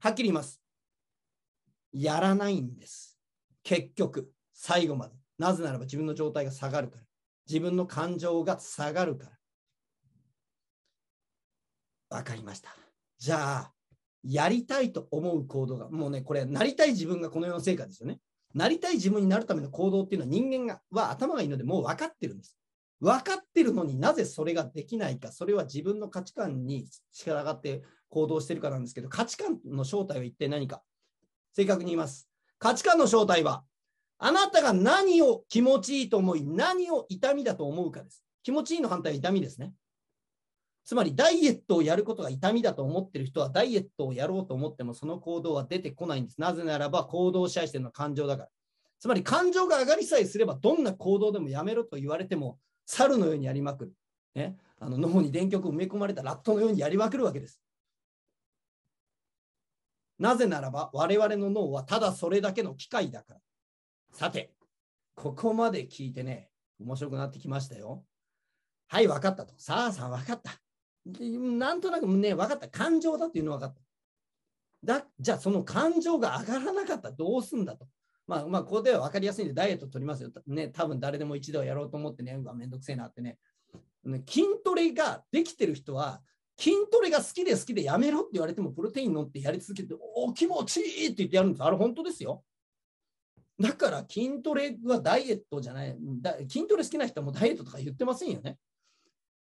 はっきり言います。やらないんです。結局、最後まで。なぜならば自分の状態が下がるから。自分の感情が下がるから。わかりました。じゃあ、やりたいと思う行動が、もうね、これ、なりたい自分がこの世の成果ですよね。なりたい自分になるための行動っていうのは人間がは頭がいいのでもう分かってるんです。分かってるのになぜそれができないか、それは自分の価値観に力がって行動してるかなんですけど、価値観の正体は一体何か。正確に言います。価値観の正体は、あなたが何を気持ちいいと思い、何を痛みだと思うかです。気持ちいいの反対は痛みですね。つまり、ダイエットをやることが痛みだと思ってる人は、ダイエットをやろうと思っても、その行動は出てこないんです。なぜならば、行動を支配してるのは感情だから。つまり、感情が上がりさえすれば、どんな行動でもやめろと言われても、猿のようにやりまくる。ね、あの脳に電極を埋め込まれたラットのようにやりまくるわけです。なぜならば我々の脳はただそれだけの機械だから。さて、ここまで聞いてね、面白くなってきましたよ。はい、分かったと。さあさん分かった。なんとなくね、分かった。感情だというの分かった。だじゃあ、その感情が上がらなかったらどうすんだと。まあ、まあ、ここでは分かりやすいんで、ダイエット取りますよ。ね、多分誰でも一度やろうと思ってね、うわ、めんどくせえなってね。筋トレができてる人は、筋トレが好きで好きでやめろって言われてもプロテイン飲んでやり続けて、お気持ちいいって言ってやるんです。あれ本当ですよ。だから筋トレはダイエットじゃない、筋トレ好きな人はもうダイエットとか言ってませんよね。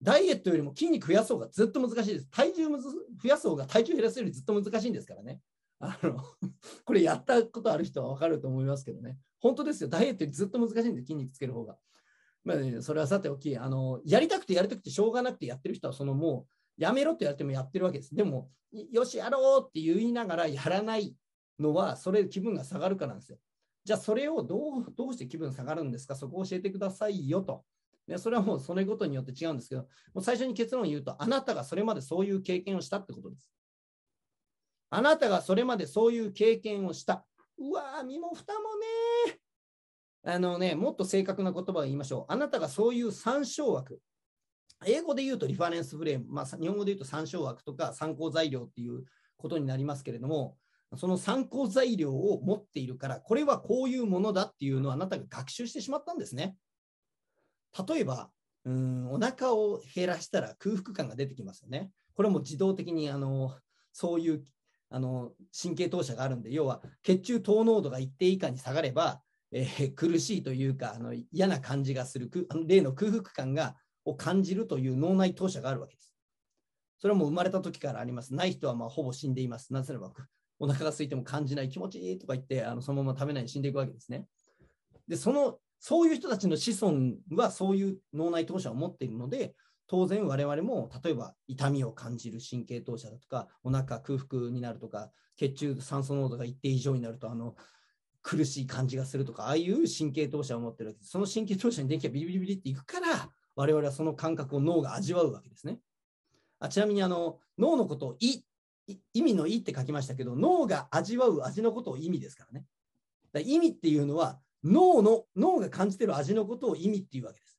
ダイエットよりも筋肉増やそうがずっと難しいです。体重むず増やそうが体重減らすよりずっと難しいんですからね。あの *laughs* これやったことある人は分かると思いますけどね。本当ですよ。ダイエットよりずっと難しいんで、筋肉つける方が。まあ、ね、それはさておき、あのやりたくてやりたくてしょうがなくてやってる人は、そのもうやめろっ言われてもやってるわけです。でも、よし、やろうって言いながらやらないのは、それ気分が下がるからなんですよ。じゃあ、それをどうどうして気分下がるんですかそこを教えてくださいよと。ね、それはもうそれごとによって違うんですけど、もう最初に結論を言うと、あなたがそれまでそういう経験をしたってことです。あなたがそれまでそういう経験をした。うわー、身も蓋もねあのね、もっと正確な言葉を言いましょう。あなたがそういう参照枠、英語で言うとリファレンスフレーム、まあ、日本語で言うと参照枠とか参考材料っていうことになりますけれども、その参考材料を持っているから、これはこういうものだっていうのをあなたが学習してしまったんですね。例えば、うんお腹を減らしたら空腹感が出てきますよね。これも自動的にあのそういうあの神経投射があるんで、要は血中糖濃度が一定以下に下がれば、えー、苦しいというかあの嫌な感じがするあの例の空腹感がを感じるという脳内投射があるわけです。それはもう生まれた時からあります。ない人はまあほぼ死んでいます。なぜならばお腹が空いても感じない気持ちいいとか言ってあのそのまま食べないで死んでいくわけですね。で、そのそういう人たちの子孫はそういう脳内投射を持っているので、当然我々も例えば痛みを感じる神経投射だとか、お腹空腹になるとか、血中酸素濃度が一定以上になると、あの苦しい感じがするとか、ああいう神経投射を持ってるわけです。その神経投射に電気がビリビリビリっていくから、我々はその感覚を脳が味わうわけですね。あちなみにあの脳のことを意意味の意って書きましたけど脳が味わう味のことを意味ですからね。だから意味っていうのは脳の脳が感じてる味のことを意味っていうわけです。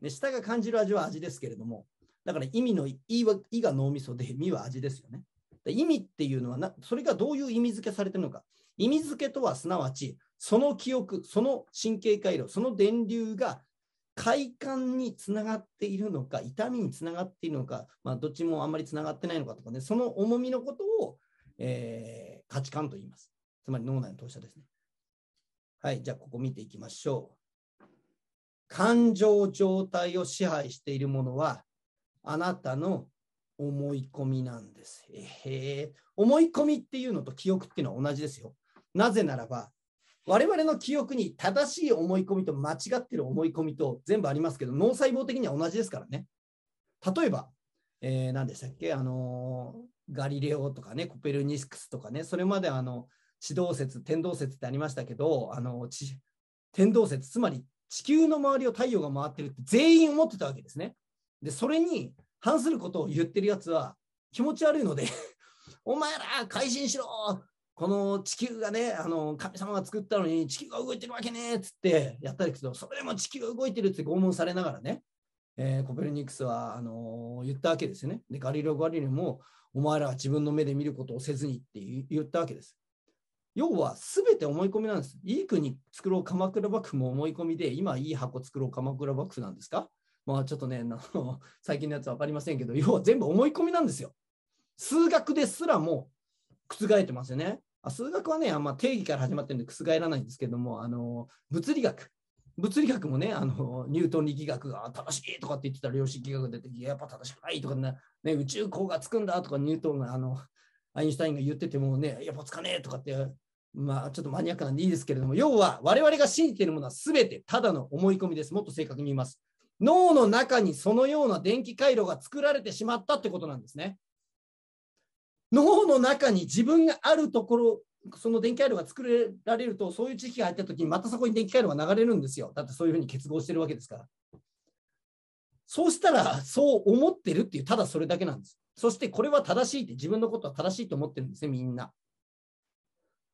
で下が感じる味は味ですけれどもだから意味の意は意が脳みそで味は味ですよね。意味っていうのはなそれがどういう意味付けされてるのか意味付けとはすなわちその記憶その神経回路その電流が快感につながっているのか、痛みにつながっているのか、まあ、どっちもあんまりつながってないのかとかね、その重みのことを、えー、価値観と言います。つまり脳内の投射ですね。はい、じゃあここ見ていきましょう。感情状態を支配しているものは、あなたの思い込みなんです。えー、思い込みっていうのと記憶っていうのは同じですよ。なぜならば、我々の記憶に正しい思い込みと間違ってる思い込みと全部ありますけど、脳細胞的には同じですからね。例えば、えー、何でしたっけ、あのー、ガリレオとかね、コペルニスクスとかね、それまであの地動説、天動説ってありましたけど、あの地天動説、つまり地球の周りを太陽が回ってるって全員思ってたわけですね。で、それに反することを言ってるやつは気持ち悪いので *laughs* お前ら、改心しろこの地球がね、あの、神様が作ったのに地球が動いてるわけねっつってやったりすると、それでも地球が動いてるって拷問されながらね、えー、コペルニクスは、あのー、言ったわけですよね。で、ガリレオ・ガリレオも、お前らは自分の目で見ることをせずにって言ったわけです。要は、すべて思い込みなんです。いい国作ろう鎌倉幕府も思い込みで、今いい箱作ろう鎌倉幕府なんですかまあちょっとね、あの最近のやつわかりませんけど、要は全部思い込みなんですよ。数学ですらも覆ってますよね。数学はね、あんま定義から始まってるんで覆らないんですけども、あの物理学。物理学もね、あのニュートン力学が正しいとかって言ってたら量子力学出て、やっぱ正しくないとかね、ね宇宙光がつくんだとか、ニュートンがあのアインシュタインが言っててもね、やっぱつかねえとかって、まあちょっとマニアックなんでいいですけれども、要は我々が信じているものは全てただの思い込みです。もっと正確に言います。脳の中にそのような電気回路が作られてしまったってことなんですね。脳の中に自分があるところその電気回路が作られるとそういう時期が入った時にまたそこに電気回路が流れるんですよだってそういうふうに結合してるわけですからそうしたらそう思ってるっていうただそれだけなんですそしてこれは正しいって自分のことは正しいと思ってるんですねみんな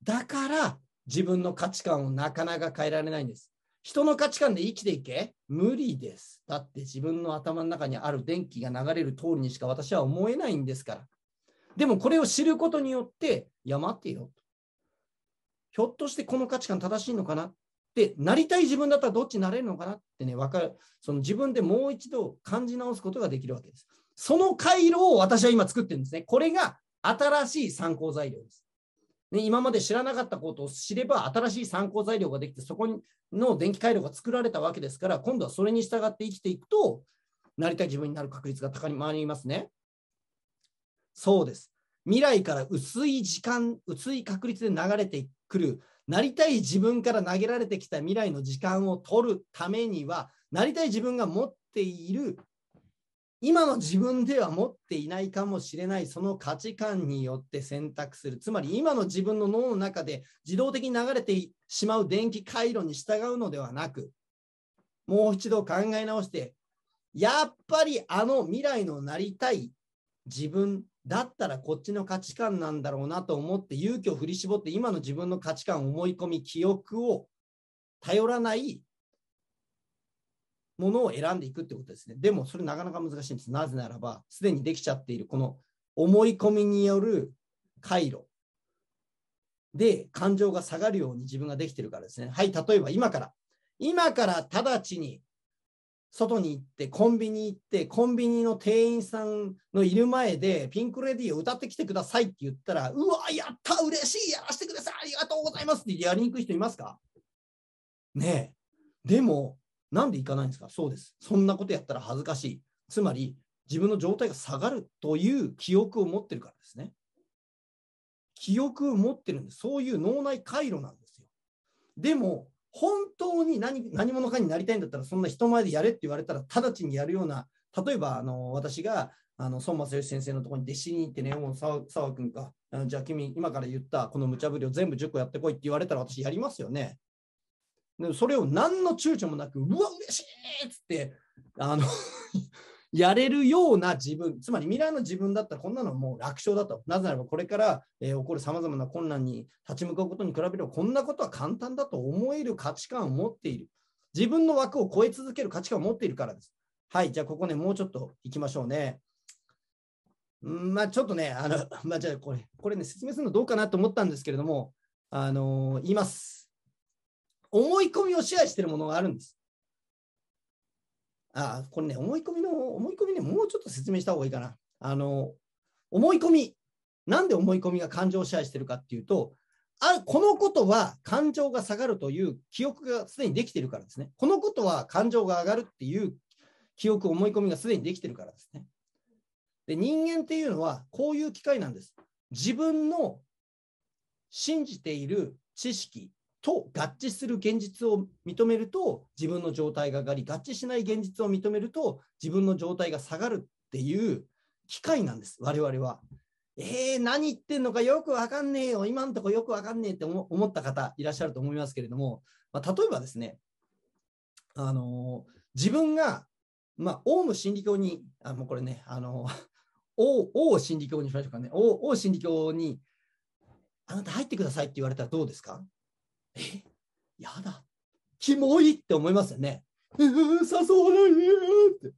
だから自分の価値観をなかなか変えられないんです人の価値観で生きていけ無理ですだって自分の頭の中にある電気が流れる通りにしか私は思えないんですからでもこれを知ることによって、いや、待ってよ。ひょっとしてこの価値観正しいのかなってなりたい自分だったらどっちになれるのかなってね、分かる。その自分でもう一度感じ直すことができるわけです。その回路を私は今作ってるんですね。これが新しい参考材料です。ね、今まで知らなかったことを知れば新しい参考材料ができてそこの電気回路が作られたわけですから今度はそれに従って生きていくとなりたい自分になる確率が高まりますね。そうです。未来から薄い時間、薄い確率で流れてくる、なりたい自分から投げられてきた未来の時間を取るためには、なりたい自分が持っている、今の自分では持っていないかもしれない、その価値観によって選択する。つまり、今の自分の脳の中で自動的に流れてしまう電気回路に従うのではなく、もう一度考え直して、やっぱりあの未来のなりたい自分だったらこっちの価値観なんだろうなと思って勇気を振り絞って今の自分の価値観思い込み記憶を頼らないものを選んでいくってことですねでもそれなかなか難しいんですなぜならばすでにできちゃっているこの思い込みによる回路で感情が下がるように自分ができてるからですねはい例えば今から今から直ちに外に行ってコンビニ行ってコンビニの店員さんのいる前でピンクレディーを歌ってきてくださいって言ったらうわやった嬉しいやらせてくださいありがとうございますってやりにくい人いますかねえでもなんで行かないんですかそうですそんなことやったら恥ずかしいつまり自分の状態が下がるという記憶を持ってるからですね記憶を持ってるんですそういう脳内回路なんですよでも本当に何何者かになりたいんだったら、そんな人前でやれって言われたら、直ちにやるような、例えばあの私があの孫正義先生のところに弟子に行ってね、もう澤君か、じゃあ君、今から言ったこの無茶ぶりを全部10個やってこいって言われたら、私やりますよね。でそれを何の躊躇もなく、うわ、嬉しいっつって、あのやれるような自分、つまり未来の自分だったらこんなのもう楽勝だと。なぜならばこれから、えー、起こるさまざまな困難に立ち向かうことに比べればこんなことは簡単だと思える価値観を持っている。自分の枠を超え続ける価値観を持っているからです。はい、じゃあここね、もうちょっといきましょうね。うんまあ、ちょっとね、あの *laughs* まあ、じゃあこれ、これね、説明するのどうかなと思ったんですけれども、あのー、言います。思い込みを支配しているものがあるんです。あ、これね、思い込みの、思い込みね、もうちょっと説明した方がいいかな。あの、思い込み。なんで思い込みが感情を支配してるかっていうと、あこのことは感情が下がるという記憶がすでにできてるからですね。このことは感情が上がるっていう記憶、思い込みがすでにできてるからですね。で、人間っていうのはこういう機会なんです。自分の信じている知識、と合致する現実を認めると自分の状態が上がり合致しない現実を認めると自分の状態が下がるっていう機会なんです我々は。えー、何言ってんのかよくわかんねえよ今んとこよくわかんねえって思った方いらっしゃると思いますけれども、まあ、例えばですねあのー、自分が、まあ、オウム真理教にあもうこれねあのー、オウ真理教にしましょうかねオウ真理教にあなた入ってくださいって言われたらどうですかえやだ。キモいって思いますよね。誘わないでって。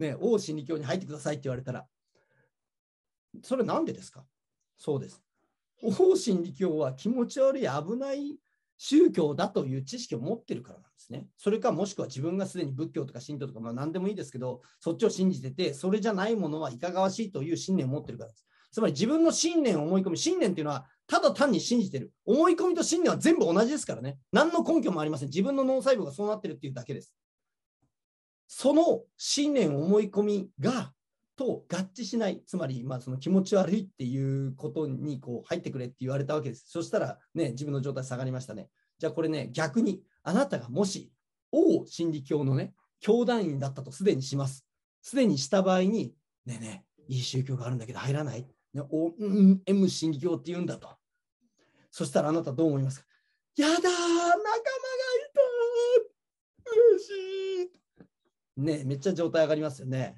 ね、王心理教に入ってくださいって言われたら、それなんでですかそうです。王心理教は気持ち悪い危ない宗教だという知識を持ってるからなんですね。それかもしくは自分がすでに仏教とか神道とか、まあ、何でもいいですけど、そっちを信じてて、それじゃないものはいかがわしいという信念を持ってるからです。つまり自分の信念を思い込む、信念っていうのはただ単に信じてる。思い込みと信念は全部同じですからね。何の根拠もありません。自分の脳細胞がそうなってるっていうだけです。その信念、思い込みが、と合致しない、つまり、まあ、その気持ち悪いっていうことにこう入ってくれって言われたわけです。そしたら、ね、自分の状態下がりましたね。じゃあこれね、逆に、あなたがもし、王心理教のね、教団員だったとすでにします。すでにした場合に、ねえねえ、いい宗教があるんだけど入らない。ね、OM 心理教って言うんだと。そしたらあなたどう思いますかやだ仲間がいた嬉しいねめっちゃ状態上がりますよね。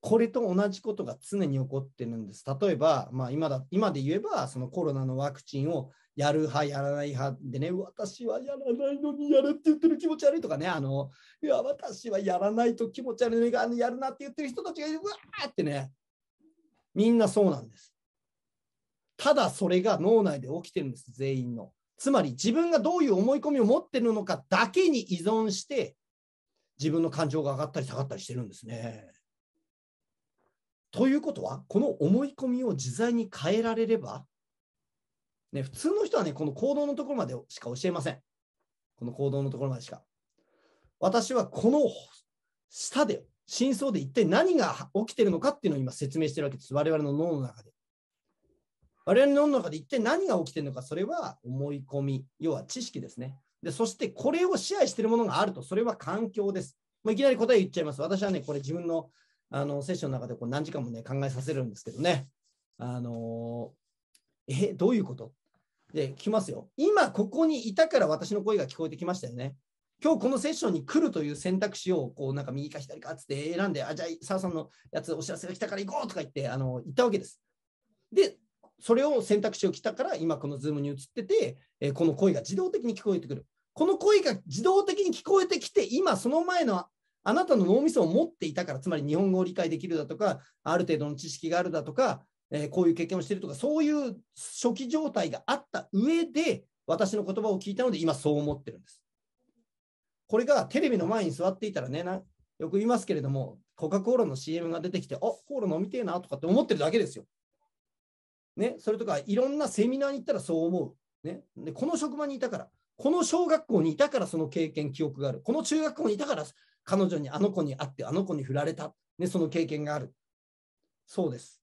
これと同じことが常に起こってるんです。例えば、まあ、今だ今で言えばそのコロナのワクチンをやる派、やらない派でね、私はやらないのにやるって言ってる気持ち悪いとかね、あのいや私はやらないと気持ち悪いのにやるなって言ってる人たちがうわーってね、みんなそうなんです。ただそれが脳内で起きてるんです、全員の。つまり自分がどういう思い込みを持ってるのかだけに依存して、自分の感情が上がったり下がったりしてるんですね。ということは、この思い込みを自在に変えられれば、ね、普通の人はね、この行動のところまでしか教えません。この行動のところまでしか。私はこの下で、真相で一体何が起きてるのかっていうのを今説明してるわけです。我々の脳の中で。我々の中で一体何が起きてるのか、それは思い込み、要は知識ですね。で、そしてこれを支配しているものがあると、それは環境です。もういきなり答え言っちゃいます。私はね、これ自分のあのセッションの中でこう何時間もね、考えさせるんですけどね。あのー、え、どういうことで、聞きますよ。今ここにいたから私の声が聞こえてきましたよね。今日このセッションに来るという選択肢をこうなんか右か左かっつって選んで、あ、じゃあ、澤さんのやつお知らせが来たから行こうとか言ってあのったわけです。で、それを選択肢を着たから、今このズームに移ってて、えー、この声が自動的に聞こえてくる。この声が自動的に聞こえてきて、今その前のあなたの脳みそを持っていたから、つまり日本語を理解できるだとか、ある程度の知識があるだとか、えー、こういう経験をしているとか、そういう初期状態があった上で、私の言葉を聞いたので、今そう思ってるんです。これがテレビの前に座っていたらね、よく言いますけれども、コカ・コーラの CM が出てきて、あコーラ飲みてえなとかって思ってるだけですよ。ね、それとかいろんなセミナーに行ったらそう思う、ね、でこの職場にいたからこの小学校にいたからその経験記憶があるこの中学校にいたから彼女にあの子に会ってあの子に振られた、ね、その経験があるそうです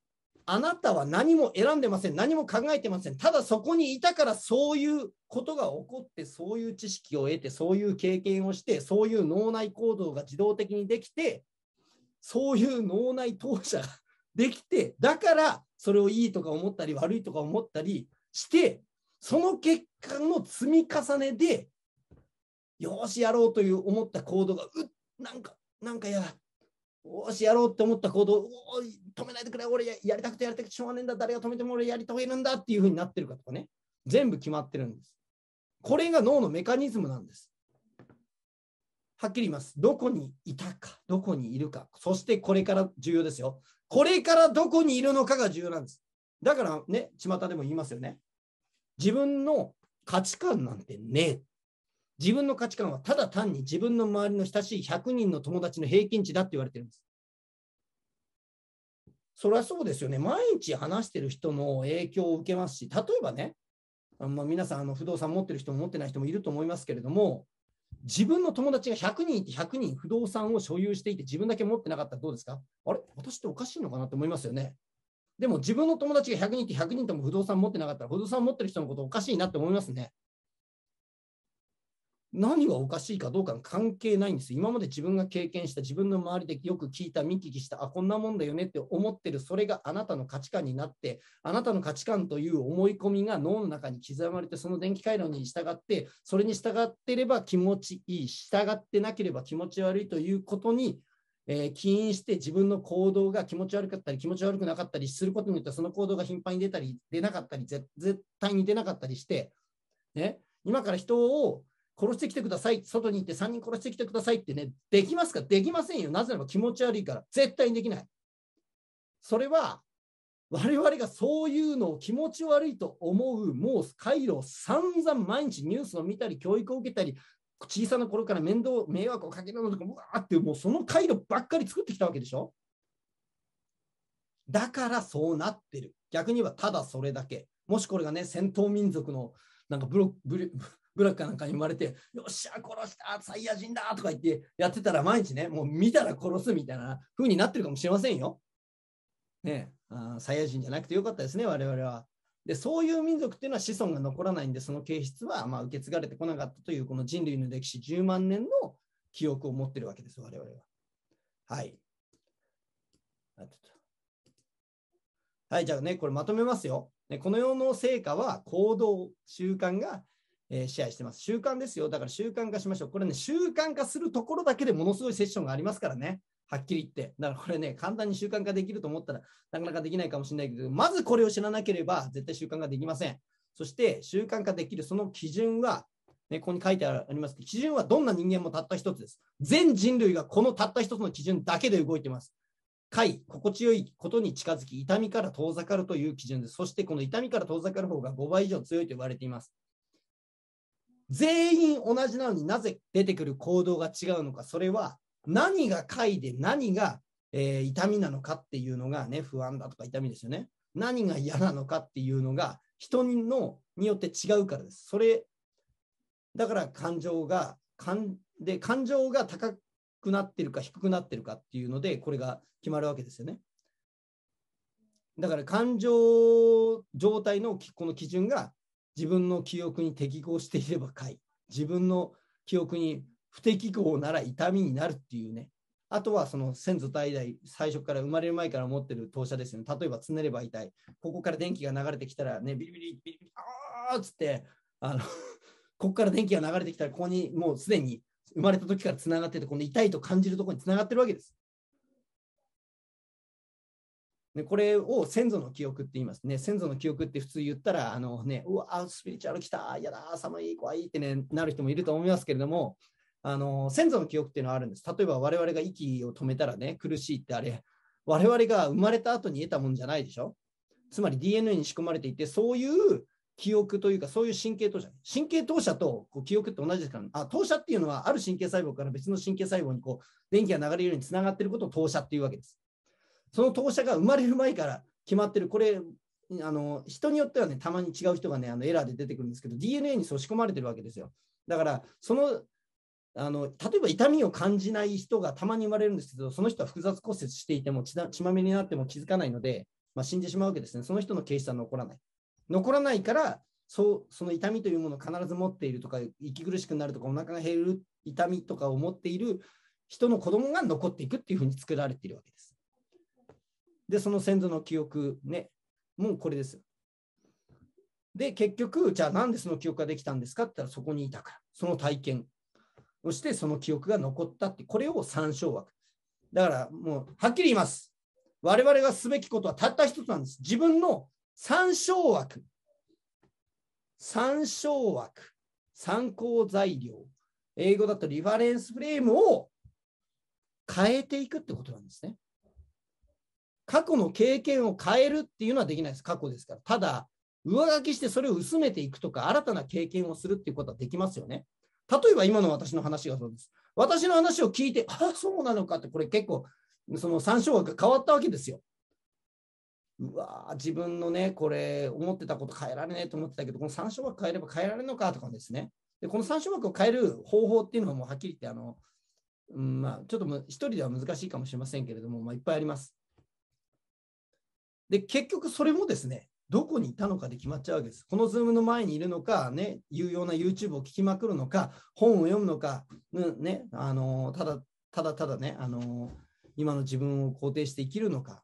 あなたは何も選んでません何も考えてませんただそこにいたからそういうことが起こってそういう知識を得てそういう経験をしてそういう脳内行動が自動的にできてそういう脳内当社ができてだからそれをいいとか思ったり悪いとか思ったりしてその結果の積み重ねでよしやろうという思った行動がうなんかなんかやよしやろうって思った行動お止めないでくれ俺やりたくてやりたくてしょうがねえんだ誰が止めても俺やりたくるんだっていうふうになってるかとかね全部決まってるんですこれが脳のメカニズムなんですはっきり言います。どこにいたか、どこにいるか、そしてこれから重要ですよ。これからどこにいるのかが重要なんです。だからね、巷でも言いますよね。自分の価値観なんてねえ。自分の価値観はただ単に自分の周りの親しい100人の友達の平均値だって言われてるんです。そりゃそうですよね。毎日話してる人の影響を受けますし、例えばね、あまあ、皆さんあの不動産持ってる人も持ってない人もいると思いますけれども、自分の友達が100人いて100人不動産を所有していて自分だけ持ってなかったらどうですかあれ私っておかしいのかなって思いますよね。でも自分の友達が100人いて100人とも不動産持ってなかったら不動産持ってる人のことおかしいなって思いますね。何がおかしいかどうか関係ないんです。今まで自分が経験した、自分の周りでよく聞いた、見聞きした、あ、こんなもんだよねって思ってる、それがあなたの価値観になって、あなたの価値観という思い込みが脳の中に刻まれて、その電気回路に従って、それに従ってれば気持ちいい、従ってなければ気持ち悪いということに、えー、起因して自分の行動が気持ち悪かったり気持ち悪くなかったりすることによってその行動が頻繁に出たり出なかったり絶対に出なかったりして、ね、今から人を殺してきてください、外に行って3人殺してきてくださいってね、できますかできませんよ。なぜなら気持ち悪いから、絶対にできない。それは、我々がそういうのを気持ち悪いと思う、もう回路を散々毎日ニュースを見たり、教育を受けたり、小さな頃から面倒、迷惑をかけるのとか、うわーって、もうその回路ばっかり作ってきたわけでしょだからそうなってる。逆にはただそれだけ。もしこれがね、戦闘民族のなんかブロブ部落かなんかに生まれて、よっしゃ、殺した、サイヤ人だとか言ってやってたら、毎日ね、もう見たら殺すみたいな風になってるかもしれませんよ。ねあサイヤ人じゃなくてよかったですね、我々は。で、そういう民族っていうのは子孫が残らないんで、その形質はま受け継がれてこなかったという、この人類の歴史10万年の記憶を持ってるわけです、我々は。はい。はい、じゃあね、これまとめますよ。ね、この世の成果は行動、習慣がえー、シェアしてます。習慣ですよ。だから習慣化しましょう。これね、習慣化するところだけでものすごいセッションがありますからね。はっきり言って。だからこれね、簡単に習慣化できると思ったら、なかなかできないかもしれないけど、まずこれを知らなければ、絶対習慣化できません。そして、習慣化できるその基準は、ね、ここに書いてありますけど、基準はどんな人間もたった一つです。全人類がこのたった一つの基準だけで動いてます。快、心地よいことに近づき、痛みから遠ざかるという基準です。そして、この痛みから遠ざかる方が5倍以上強いと言われています。全員同じなのになぜ出てくる行動が違うのか、それは何が快で何が、えー、痛みなのかっていうのがね、不安だとか痛みですよね。何が嫌なのかっていうのが人のによって違うからです。それ、だから感情が、感で感情が高くなってるか低くなってるかっていうので、これが決まるわけですよね。だから感情状態のこの基準が自分の記憶に適合していれば快自分の記憶に不適合なら痛みになるっていうねあとはその先祖代々最初から生まれる前から持ってる投射ですよね例えばつねれば痛いここから電気が流れてきたらねビリビリビリビリあーっつってあの *laughs* ここから電気が流れてきたらここにもうすでに生まれた時からつながっててこの痛いと感じるところにつながってるわけですでこれを先祖の記憶って言いますね。先祖の記憶って普通言ったら、あのね、うわ、スピリチュアル来た、やだ、寒い、怖いって、ね、なる人もいると思いますけれども、あの先祖の記憶っていうのはあるんです。例えば我々が息を止めたらね、苦しいってあれ、我々が生まれた後に得たもんじゃないでしょ。つまり DNA に仕込まれていて、そういう記憶というか、そういう神経投射。神経投射とこう記憶って同じですから、あ、投射っていうのはある神経細胞から別の神経細胞にこう電気が流れるようにつながっていることを投射っていうわけです。その当社が生まれる前から決まってる、これ、あの人によってはね、たまに違う人がね、あのエラーで出てくるんですけど、DNA に差し込まれてるわけですよ。だから、その、あの例えば痛みを感じない人がたまに生まれるんですけど、その人は複雑骨折していても血血まみれになっても気づかないので、まあ、死んでしまうわけですね。その人の形質は残らない。残らないからそう、その痛みというものを必ず持っているとか、息苦しくなるとか、お腹が減る痛みとかを持っている人の子供が残っていくっていうふうに作られているわけです。で、その先祖の記憶ね、もうこれです。で、結局、じゃあなんでその記憶ができたんですかって言ったらそこにいたから、その体験をしてその記憶が残ったって、これを参照枠。だからもう、はっきり言います。我々がすべきことはたった一つなんです。自分の参照枠。参照枠。参考材料。英語だとリファレンスフレームを変えていくってことなんですね。過去の経験を変えるっていうのはできないです。過去ですから。ただ、上書きしてそれを薄めていくとか、新たな経験をするっていうことはできますよね。例えば今の私の話がそうです。私の話を聞いて、ああ、そうなのかって、これ結構、その参照額が変わったわけですよ。うわ自分のね、これ、思ってたこと変えられねえと思ってたけど、この参照枠変えれば変えられるのかとかですね。で、この参照枠を変える方法っていうのはもうはっきり言って、あの、うん、まあ、ちょっと一人では難しいかもしれませんけれども、まあ、いっぱいあります。で、結局それもですね、どこにいたのかで決まっちゃうわけです。このズームの前にいるのか、ね、有用な YouTube を聞きまくるのか、本を読むのか、うんね、あのただただただねあの、今の自分を肯定して生きるのか、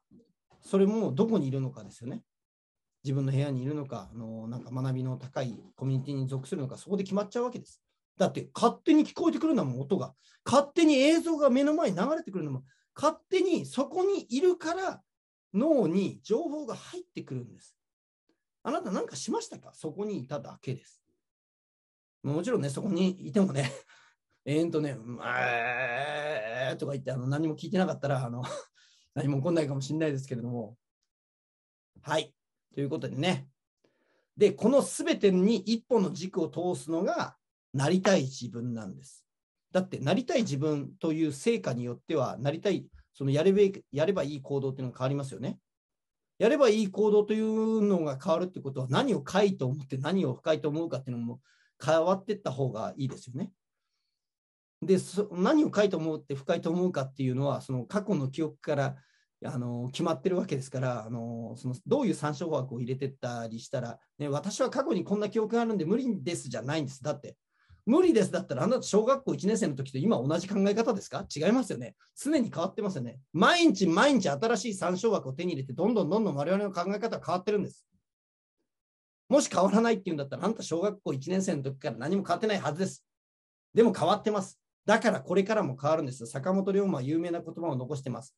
それもどこにいるのかですよね。自分の部屋にいるのか、あのなんか学びの高いコミュニティに属するのか、そこで決まっちゃうわけです。だって勝手に聞こえてくるんだもん、音が。勝手に映像が目の前に流れてくるのも勝手にそこにいるから脳に情報が入ってくるんです。あなた何かしましたかそこにいただけです。もちろんね、そこにいてもね、*laughs* えーんとね、うえーとか言ってあの何も聞いてなかったらあの *laughs* 何も起こんないかもしれないですけれども。はい。ということでね。で、この全てに一本の軸を通すのが、なりたい自分なんです。だって、なりたい自分という成果によっては、なりたいそのやれべやればいい行動っていうのが変わりますよね。やればいい行動というのが変わるってことは、何を書いと思って何を深いと思うかっていうのも変わっていった方がいいですよね。で、何を書いと思うって深いと思うかっていうのは、その過去の記憶からあの決まってるわけですから、あのそのどういう参照枠を入れてったりしたら、ね、私は過去にこんな記憶があるんで無理ですじゃないんです。だって、無理ですだったら、あなた小学校1年生の時と今同じ考え方ですか違いますよね。常に変わってますよね。毎日毎日新しい参照枠を手に入れて、どんどんどんどん我々の考え方は変わってるんです。もし変わらないっていうんだったら、あなた小学校1年生の時から何も変わってないはずです。でも変わってます。だからこれからも変わるんです。坂本龍馬は有名な言葉を残してます。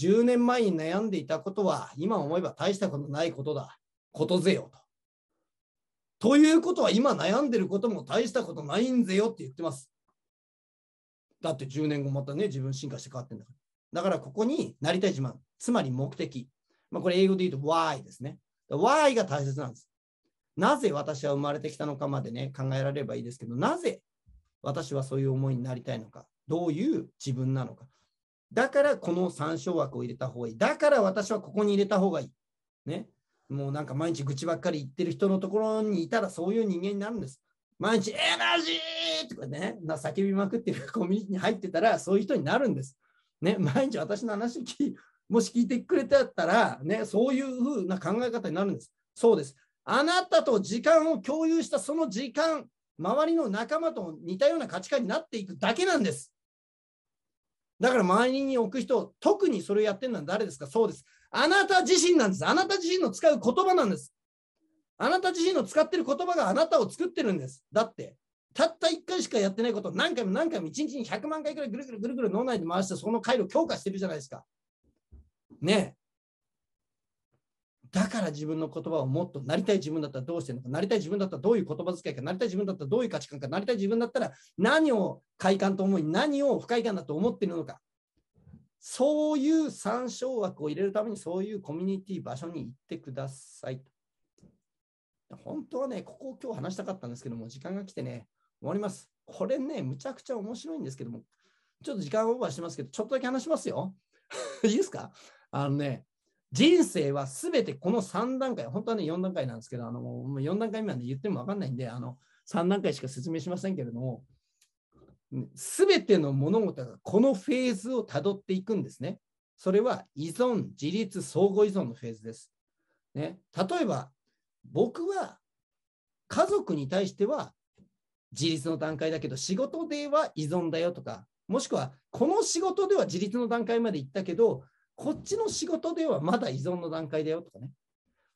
10年前に悩んでいたことは、今思えば大したことないことだ。ことぜよと。ということは今悩んでることも大したことないんぜよって言ってます。だって10年後またね、自分進化して変わってんだから。だからここになりたい自慢、つまり目的。まあ、これ英語で言うと why ですね。why が大切なんです。なぜ私は生まれてきたのかまでね、考えられればいいですけど、なぜ私はそういう思いになりたいのか、どういう自分なのか。だからこの参照枠を入れた方がいい。だから私はここに入れた方がいい。ね。もうなんか毎日愚痴ばっかり言ってる人のところにいたらそういう人間になるんです。毎日エナジーとかね、な叫びまくってる *laughs* コミュニティに入ってたらそういう人になるんです。ね、毎日私の話を聞もし聞いてくれてたら、ね、そういうふうな考え方になるんです。そうです。あなたと時間を共有したその時間、周りの仲間と似たような価値観になっていくだけなんです。だから周りに置く人、特にそれをやってるのは誰ですかそうです。あなた自身なんです。あなた自身の使う言葉なんです。あなた自身の使ってる言葉があなたを作ってるんです。だって、たった1回しかやってないこと何回も何回も1日に100万回くらいぐるぐるぐるぐる脳内で回してその回路強化してるじゃないですか。ねえ。だから自分の言葉をもっとなりたい自分だったらどうしてるのか、なりたい自分だったらどういう言葉遣いか、なりたい自分だったらどういう価値観か、なりたい自分だったら何を快感と思い、何を不快感だと思ってるのか。そういう参照枠を入れるために、そういうコミュニティ、場所に行ってください。本当はね、ここを今日話したかったんですけども、時間が来てね、終わります。これね、むちゃくちゃ面白いんですけども、ちょっと時間オーバーしてますけど、ちょっとだけ話しますよ。*laughs* いいですかあのね、人生はすべてこの3段階、本当はね、4段階なんですけど、あの4段階目で言っても分かんないんで、あの3段階しか説明しませんけれども、すべての物事がこのフェーズをたどっていくんですね。それは依存、自立、相互依存のフェーズです。ね、例えば、僕は家族に対しては自立の段階だけど、仕事では依存だよとか、もしくはこの仕事では自立の段階まで行ったけど、こっちの仕事ではまだ依存の段階だよとかね。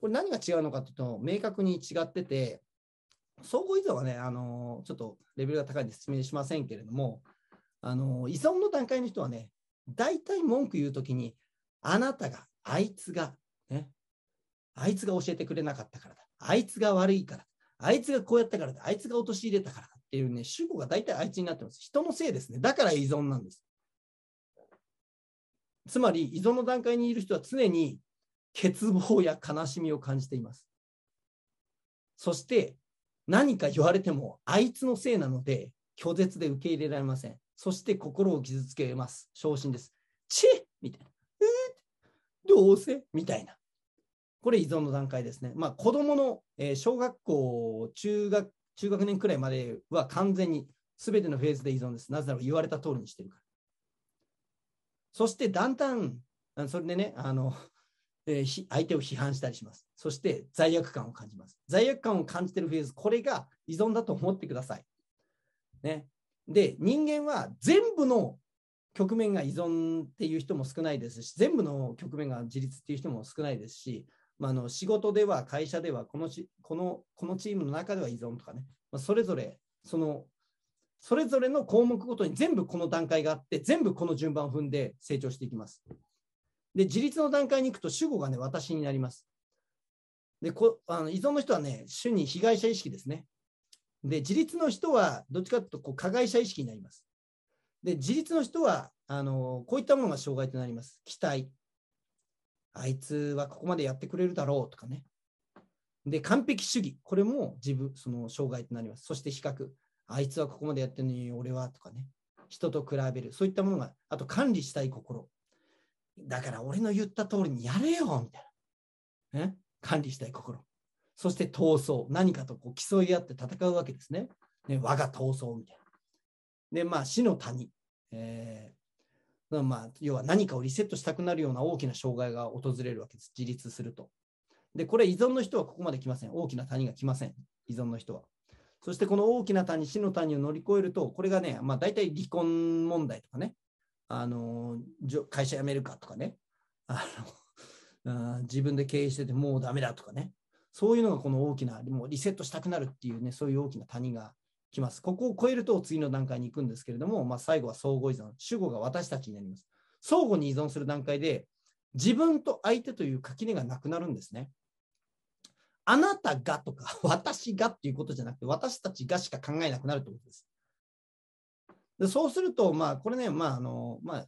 これ何が違うのかというと、明確に違ってて、相互依存はね、あのちょっとレベルが高いんで説明しませんけれども、あの依存の段階の人はね、大体文句言うときに、あなたが、あいつが、ね、あいつが教えてくれなかったからだ、あいつが悪いからだ、あいつがこうやったからだ、あいつが陥れたからだっていうね、主語が大体あいつになってます。人のせいですね。だから依存なんです。つまり、依存の段階にいる人は常に欠乏や悲しみを感じています。そして、何か言われてもあいつのせいなので拒絶で受け入れられません。そして心を傷つけます。昇進です。ちみたいな。えー、どうせみたいな。これ依存の段階ですね。まあ子供の、えー、小学校、中学、中学年くらいまでは完全に全てのフェーズで依存です。なぜなら言われた通りにしてるから。そしてだんだん、それでね、あの、えー、相手を批判したりします。そして罪悪感を感じます。罪悪感を感じてるフェーズ、これが依存だと思ってください。ね。で、人間は全部の局面が依存っていう人も少ないですし、全部の局面が自立っていう人も少ないですし、まあ、あの仕事では会社ではこのしこの、このチームの中では依存とかね、まあ、それぞれそのそれぞれの項目ごとに全部この段階があって、全部この順番を踏んで成長していきます。で、自立の段階に行くと主語がね、私になります。でこあの依存の人はね、主に被害者意識ですね。で、自立の人は、どっちかというとこう加害者意識になります。で、自立の人は、あのこういったものが障害となります。期待。あいつはここまでやってくれるだろうとかね。で、完璧主義。これも自分、その障害となります。そして比較。あいつはここまでやってるのに俺はとかね。人と比べる。そういったものが、あと管理したい心。だから俺の言った通りにやれよみたいな。え管理したい心。そして闘争。何かとこう競い合って戦うわけですね。ね我が闘争みたいな。で、まあ、死の谷。えー、まあ、要は何かをリセットしたくなるような大きな障害が訪れるわけです。自立すると。で、これ依存の人はここまで来ません。大きな谷が来ません。依存の人は。そしてこの大きな谷、死の谷を乗り越えると、これがね、まあ大体離婚問題とかね、あの、会社辞めるかとかね、あの自分で経営しててもうダメだとかね、そういうのがこの大きな、もうリセットしたくなるっていうね、そういう大きな谷が来ます。ここを超えると次の段階に行くんですけれども、まあ、最後は相互依存、主語が私たちになります。相互に依存する段階で、自分と相手という垣根がなくなるんですね。あなたがとか、私がっていうことじゃなくて、私たちがしか考えなくなるってことです。でそうすると、まあ、これね、まあ、あの、まあ、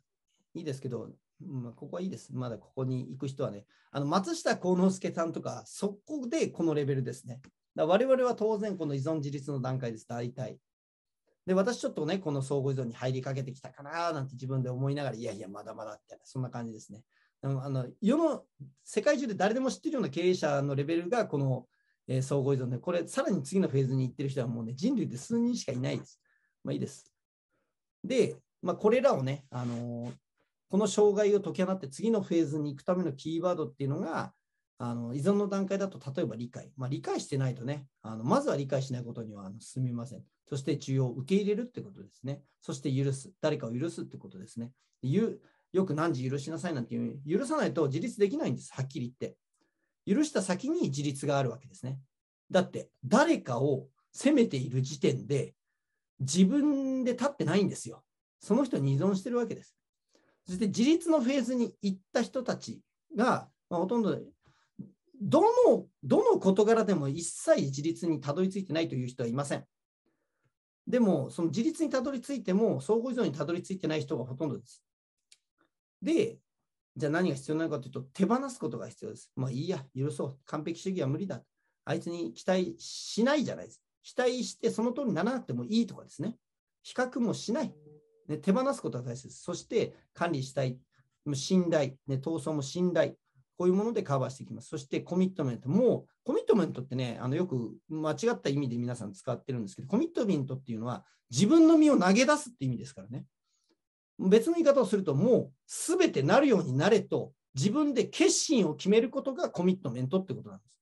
いいですけど、まあ、ここはいいです。まだここに行く人はね、あの松下幸之助さんとか、そこでこのレベルですね。だ我々は当然この依存自立の段階です、大体。で、私ちょっとね、この相互依存に入りかけてきたかななんて自分で思いながら、いやいや、まだまだって、そんな感じですね。あの世の世界中で誰でも知ってるような経営者のレベルがこの、えー、相互依存で、これ、さらに次のフェーズに行ってる人はもうね、人類で数人しかいないです。まあいいです。で、まあ、これらをね、あのー、この障害を解き放って次のフェーズに行くためのキーワードっていうのが、あの依存の段階だと、例えば理解、まあ、理解してないとね、あのまずは理解しないことには進みません。そして中央を受け入れるってことですね。そして許す、誰かを許すってことですね。ゆよく何時許しなさいなんていう、許さないと自立できないんです、はっきり言って。許した先に自立があるわけですね。だって、誰かを責めている時点で、自分で立ってないんですよ。その人に依存してるわけです。そして自立のフェーズに行った人たちが、まあ、ほとんどどのどの事柄でも一切自立にたどり着いてないという人はいません。でも、その自立にたどり着いても、相互依存にたどり着いてない人がほとんどです。で、じゃあ何が必要なのかというと、手放すことが必要です。まあいいや、許そう。完璧主義は無理だ。あいつに期待しないじゃないです。期待してその通りにならなくてもいいとかですね。比較もしない。ね、手放すことが大切です。そして管理したい、信頼、ね、闘争も信頼、こういうものでカバーしていきます。そしてコミットメント、もうコミットメントってね、あのよく間違った意味で皆さん使ってるんですけど、コミットメントっていうのは自分の身を投げ出すって意味ですからね。別の言い方をすると、もうすべてなるようになれと、自分で決心を決めることがコミットメントってことなんです。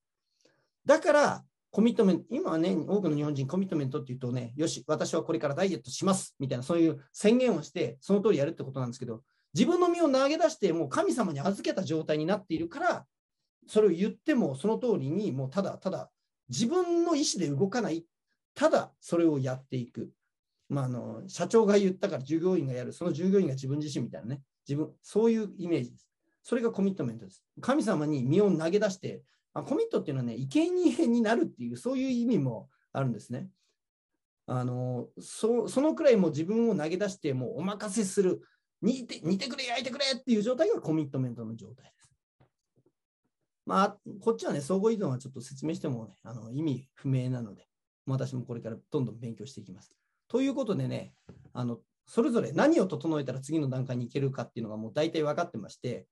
だから、コミットメント、今はね、多くの日本人、コミットメントっていうとね、よし、私はこれからダイエットします、みたいな、そういう宣言をして、その通りやるってことなんですけど、自分の身を投げ出して、もう神様に預けた状態になっているから、それを言っても、その通りに、もうただただ、自分の意思で動かない、ただそれをやっていく。まあ、あの社長が言ったから従業員がやる、その従業員が自分自身みたいなね、自分、そういうイメージです。それがコミットメントです。神様に身を投げ出して、あコミットっていうのはね、生贄になるっていう、そういう意味もあるんですね。あのそそのくらいもう自分を投げ出して、もうお任せする、煮て煮てくれ、焼いてくれっていう状態がコミットメントの状態です。まあ、こっちはね、相互依存はちょっと説明しても、ね、あの意味不明なので、私もこれからどんどん勉強していきます。ということでね、あのそれぞれ何を整えたら次の段階に行けるかっていうのがもう大体分かってまして、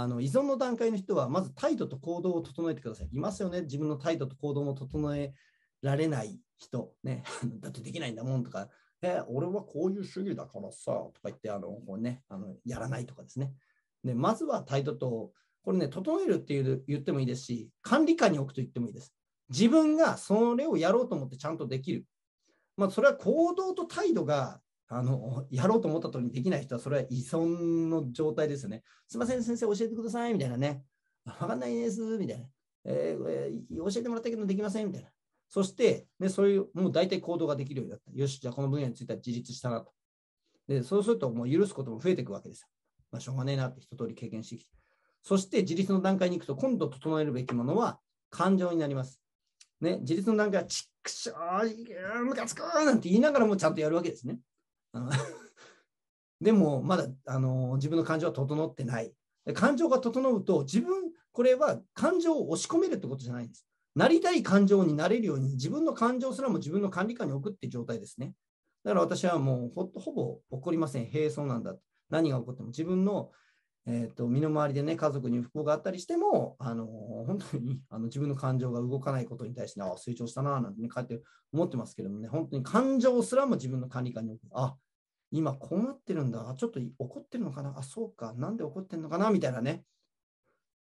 あの依存の段階の人は、まず態度と行動を整えてください。いますよね、自分の態度と行動も整えられない人、ね、*laughs* だってできないんだもんとか、え俺はこういう主義だからさとか言ってあのこう、ね、あのやらないとかですね。でまずは態度と、これね、整えるっていう言ってもいいですし、管理下に置くと言ってもいいです。自分がそれをやろうと思ってちゃんとできる。まあ、それは行動と態度があの、*laughs* やろうと思った通りにできない人は、それは依存の状態ですよね。すいません、先生、教えてください、みたいなね。わかんないです、みたいな。ええー、教えてもらったけどできません、みたいな。そして、ね、そういう、もう大体行動ができるようになった。よし、じゃあこの分野については自立したなと。で、そうすると、もう許すことも増えていくわけですよ。まあ、しょうがねえなって一通り経験してきて。そして、自立の段階に行くと、今度整えるべきものは感情になります。ね、自立の段階は、ちっくしょう、むかつくなんて言いながらもちゃんとやるわけですね。*laughs* でも、まだ、あの、自分の感情は整ってない。感情が整うと、自分、これは感情を押し込めるってことじゃないんです。なりたい感情になれるように、自分の感情すらも自分の管理下に置くっていう状態ですね。だから私はもうほほぼ起こりません。平層なんだ。何が起こっても自分の、えーと、身の回りでね、家族に不幸があったりしても、あの本当にあの自分の感情が動かないことに対して、ああ、成長したな、なんて、ね、かって思ってますけどもね、本当に感情すらも自分の管理下に置く。あ今困ってるんだ、ちょっと怒ってるのかな、あ、そうか、なんで怒ってるのかな、みたいなね。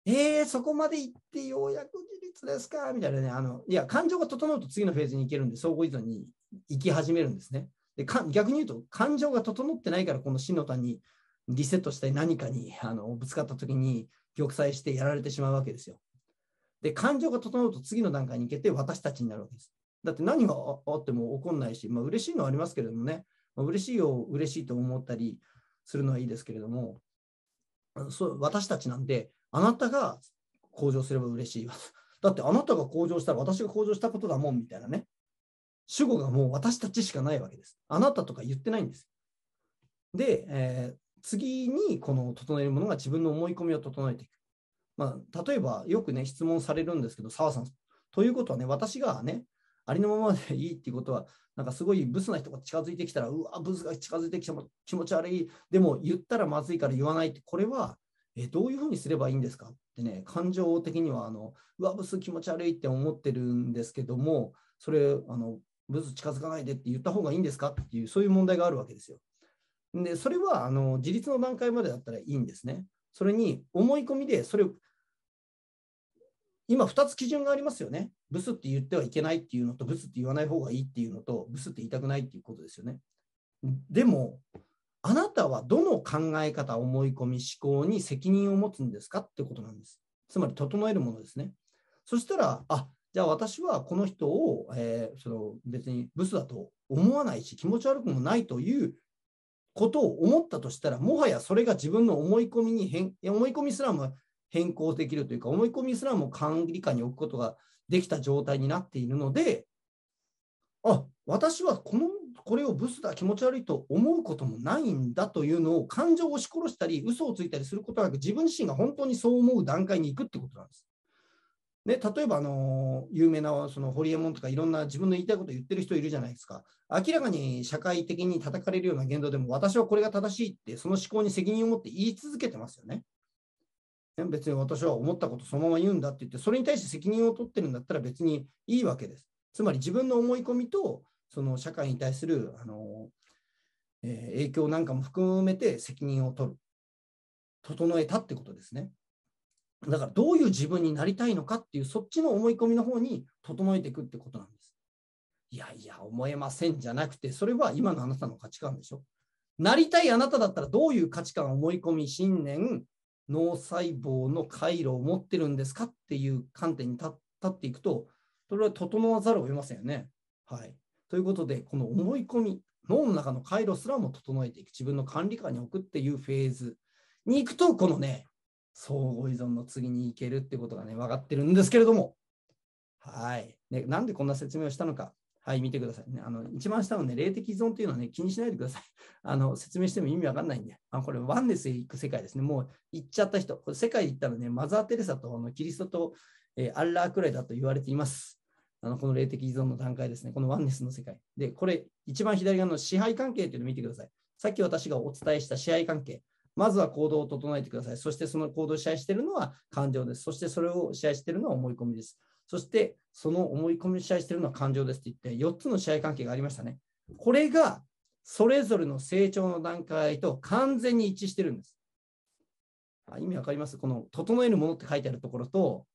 えー、そこまで行ってようやく自立ですか、みたいなね。あの、いや、感情が整うと次のフェーズに行けるんで、相互依存に行き始めるんですね。で逆に言うと、感情が整ってないから、この死の他にリセットしたい何かにあのぶつかった時に玉砕してやられてしまうわけですよ。で、感情が整うと次の段階に行けて私たちになるわけです。だって何があっても怒んないし、まあ嬉しいのはありますけれどもね、ま嬉しいよ、嬉しいと思ったりするのはいいですけれども、そう私たちなんで、あなたが向上すれば嬉しいわ。*laughs* だってあなたが向上したら私が向上したことだもんみたいなね。主語がもう私たちしかないわけです。あなたとか言ってないんです。で、えー、次にこの整えるものが自分の思い込みを整えていく。まあ、例えばよくね、質問されるんですけど、澤さん、ということはね、私がね、ありのままでいいっていうことは、なんかすごいブスな人が近づいてきたら、うわ、ブスが近づいてきても気持ち悪い、でも言ったらまずいから言わないって、これは、え、どういうふうにすればいいんですかってね、感情的には、あの、うわ、ブス気持ち悪いって思ってるんですけども、それ、あの、ブス近づかないでって言った方がいいんですかっていう、そういう問題があるわけですよ。で、それは、あの、自立の段階までだったらいいんですね。それに思い込みで、それ今2つ基準がありますよね。ブスって言ってはいけないっていうのと、ブスって言わない方がいいっていうのと、ブスって言いたくないっていうことですよね。でも、あなたはどの考え方、思い込み、思考に責任を持つんですかってことなんです。つまり、整えるものですね。そしたら、あじゃあ私はこの人を、えー、その別にブスだと思わないし、気持ち悪くもないということを思ったとしたら、もはやそれが自分の思い込みに変、思い込みすらも変更できるというか、思い込みすらも管理下に置くことができた状態になっているので、あ私はこのこれをブスだ、気持ち悪いと思うこともないんだというのを感情を押し殺したり、嘘をついたりすることなく、自分自身が本当にそう思う段階に行くってことなんです。ね、例えば、あの有名なそのホリエモンとかいろんな自分の言いたいこと言ってる人いるじゃないですか。明らかに社会的に叩かれるような言動でも、私はこれが正しいって、その思考に責任を持って言い続けてますよね。別に私は思ったことそのまま言うんだって言って、それに対して責任を取ってるんだったら別にいいわけです。つまり自分の思い込みと、その社会に対する、あの、えー、影響なんかも含めて責任を取る。整えたってことですね。だからどういう自分になりたいのかっていう、そっちの思い込みの方に整えていくってことなんです。いやいや、思えませんじゃなくて、それは今のあなたの価値観でしょ。なりたいあなただったらどういう価値観、思い込み、信念、脳細胞の回路を持ってるんですかっていう観点に立っていくと、それは整わざるを得ませんよね。はい。ということで、この思い込み、脳の中の回路すらも整えていく、自分の管理下に置くっていうフェーズに行くと、このね、相互依存の次に行けるってことがね、分かってるんですけれども、はい。ね、なんでこんな説明をしたのか、はい、見てくださいね。あの、一番下のね、霊的依存というのはね、気にしないでください。*laughs* あの、説明しても意味わかんないんで。あこれ、ワンネスへ行く世界ですね。もう行っちゃった人。これ世界行ったらね、マザー・テレサとあのキリストと、えー、アッラーくらいだと言われています。あの、この霊的依存の段階ですね。このワンネスの世界。で、これ、一番左側の支配関係というのを見てください。さっき私がお伝えした支配関係。まずは行動を整えてください。そしてその行動を支配しているのは感情です。そしてそれを支配しているのは思い込みです。そしてその思い込み試合してるのは感情ですって言って、4つの試合関係がありましたね。これが、それぞれの成長の段階と完全に一致してるんです。あ意味わかりますこの、整えるものって書いてあるところと、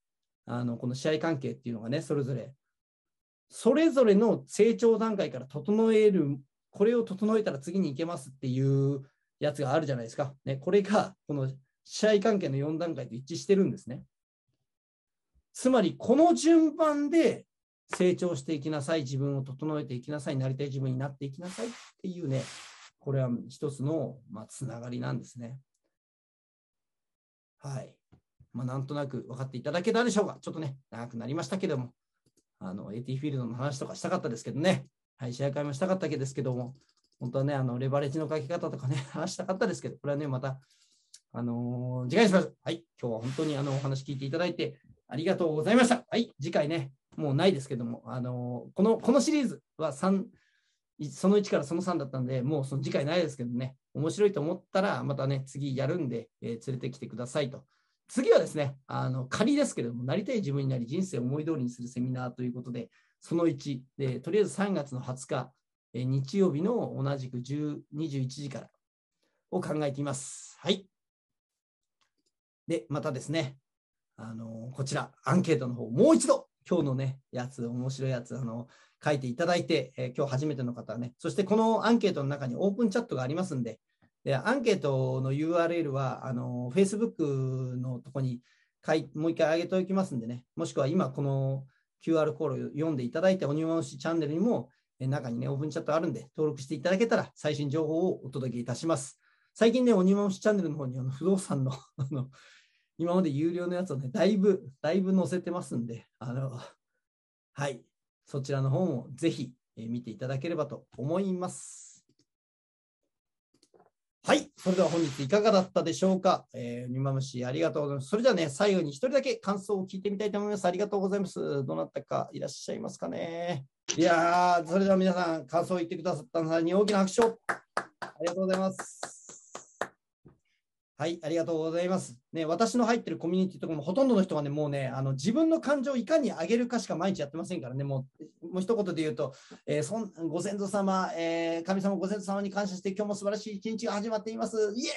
あの、この試合関係っていうのがね、それぞれ、それぞれの成長段階から整える、これを整えたら次に行けますっていうやつがあるじゃないですか。ね、これが、この試合関係の4段階と一致してるんですね。つまりこの順番で成長していきなさい、自分を整えていきなさい、なりたい自分になっていきなさいっていうね、これは一つの、まつながりなんですね。はい。まあ、なんとなく分かっていただけたでしょうか。ちょっとね、長くなりましたけども、あの、AT フィールドの話とかしたかったですけどね、はい、試合会もしたかったけですけども、本当はね、あの、レバレッジの書き方とかね、*laughs* 話したかったですけど、これはね、また、あのー、次回にします。はい、今日は本当にあの、お話聞いていただいて、ありがとうございました。はい、次回ね、もうないですけども、あのこのこのシリーズは3、その1からその3だったんで、もうその次回ないですけどね、面白いと思ったら、またね、次やるんで、えー、連れてきてくださいと。次はですね、あの仮ですけども、なりたい自分になり、人生を思い通りにするセミナーということで、その1で、とりあえず3月の20日、え日曜日の同じく10 21時からを考えています。はい。で、またですね、あのこちらアンケートの方もう一度今日のねやつ面白いやつあの書いていただいて、えー、今日初めての方はねそしてこのアンケートの中にオープンチャットがありますんででアンケートの URL はあの Facebook のとこにもう一回上げておきますんでねもしくは今この QR コードを読んでいただいて、お庭推しチャンネルにも、え中にね、オープンチャットあるんで、登録していただけたら、最新情報をお届けいたします。最近ね、お庭推しチャンネルの方に、あの不動産のあの今まで有料のやつをね、だいぶ、だいぶ載せてますんで、あの、はい、そちらの方もぜひ見ていただければと思います。はい、それでは本日いかがだったでしょうか。えー、にまむしありがとうございます。それではね、最後に一人だけ感想を聞いてみたいと思います。ありがとうございます。どなたかいらっしゃいますかね。いやー、それでは皆さん、感想を言ってくださった皆さんに大きな拍手を。ありがとうございます。はい、ありがとうございます。ね、私の入ってるコミュニティとかもほとんどの人がね、もうね、あの自分の感情をいかに上げるかしか毎日やってませんからね、もう、もう一言で言うと、えー、そんご先祖様、えー、神様ご先祖様に感謝して、今日も素晴らしい一日が始まっています、イエーイ、エ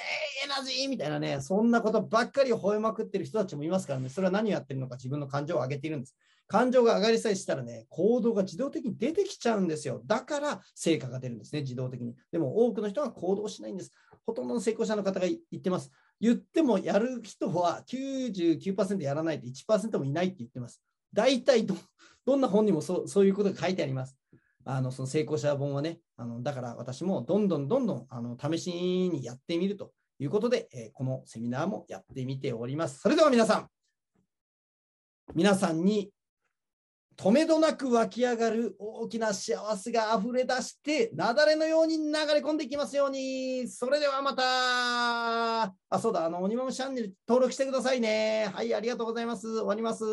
ナジーみたいなね、そんなことばっかり吠えまくってる人たちもいますからね、それは何をやってるのか、自分の感情を上げているんです。感情が上がりさえしたらね、行動が自動的に出てきちゃうんですよ。だから成果が出るんですね、自動的に。でも多くの人が行動しないんです。ほとんどの成功者の方が言ってます。言ってもやる人は99%やらないって1%もいないって言ってます。大体ど、どんな本にもそそういうことが書いてあります。あのその成功者本はね、あのだから私もどんどんどんどんあの試しにやってみるということで、えー、このセミナーもやってみております。それでは皆さん、皆さんに止めどなく湧き上がる大きな幸せが溢れ出して、雪崩のように流れ込んでいきますように。それではまた。あ、そうだ、あの、鬼まむチャンネル登録してくださいね。はい、ありがとうございます。終わります。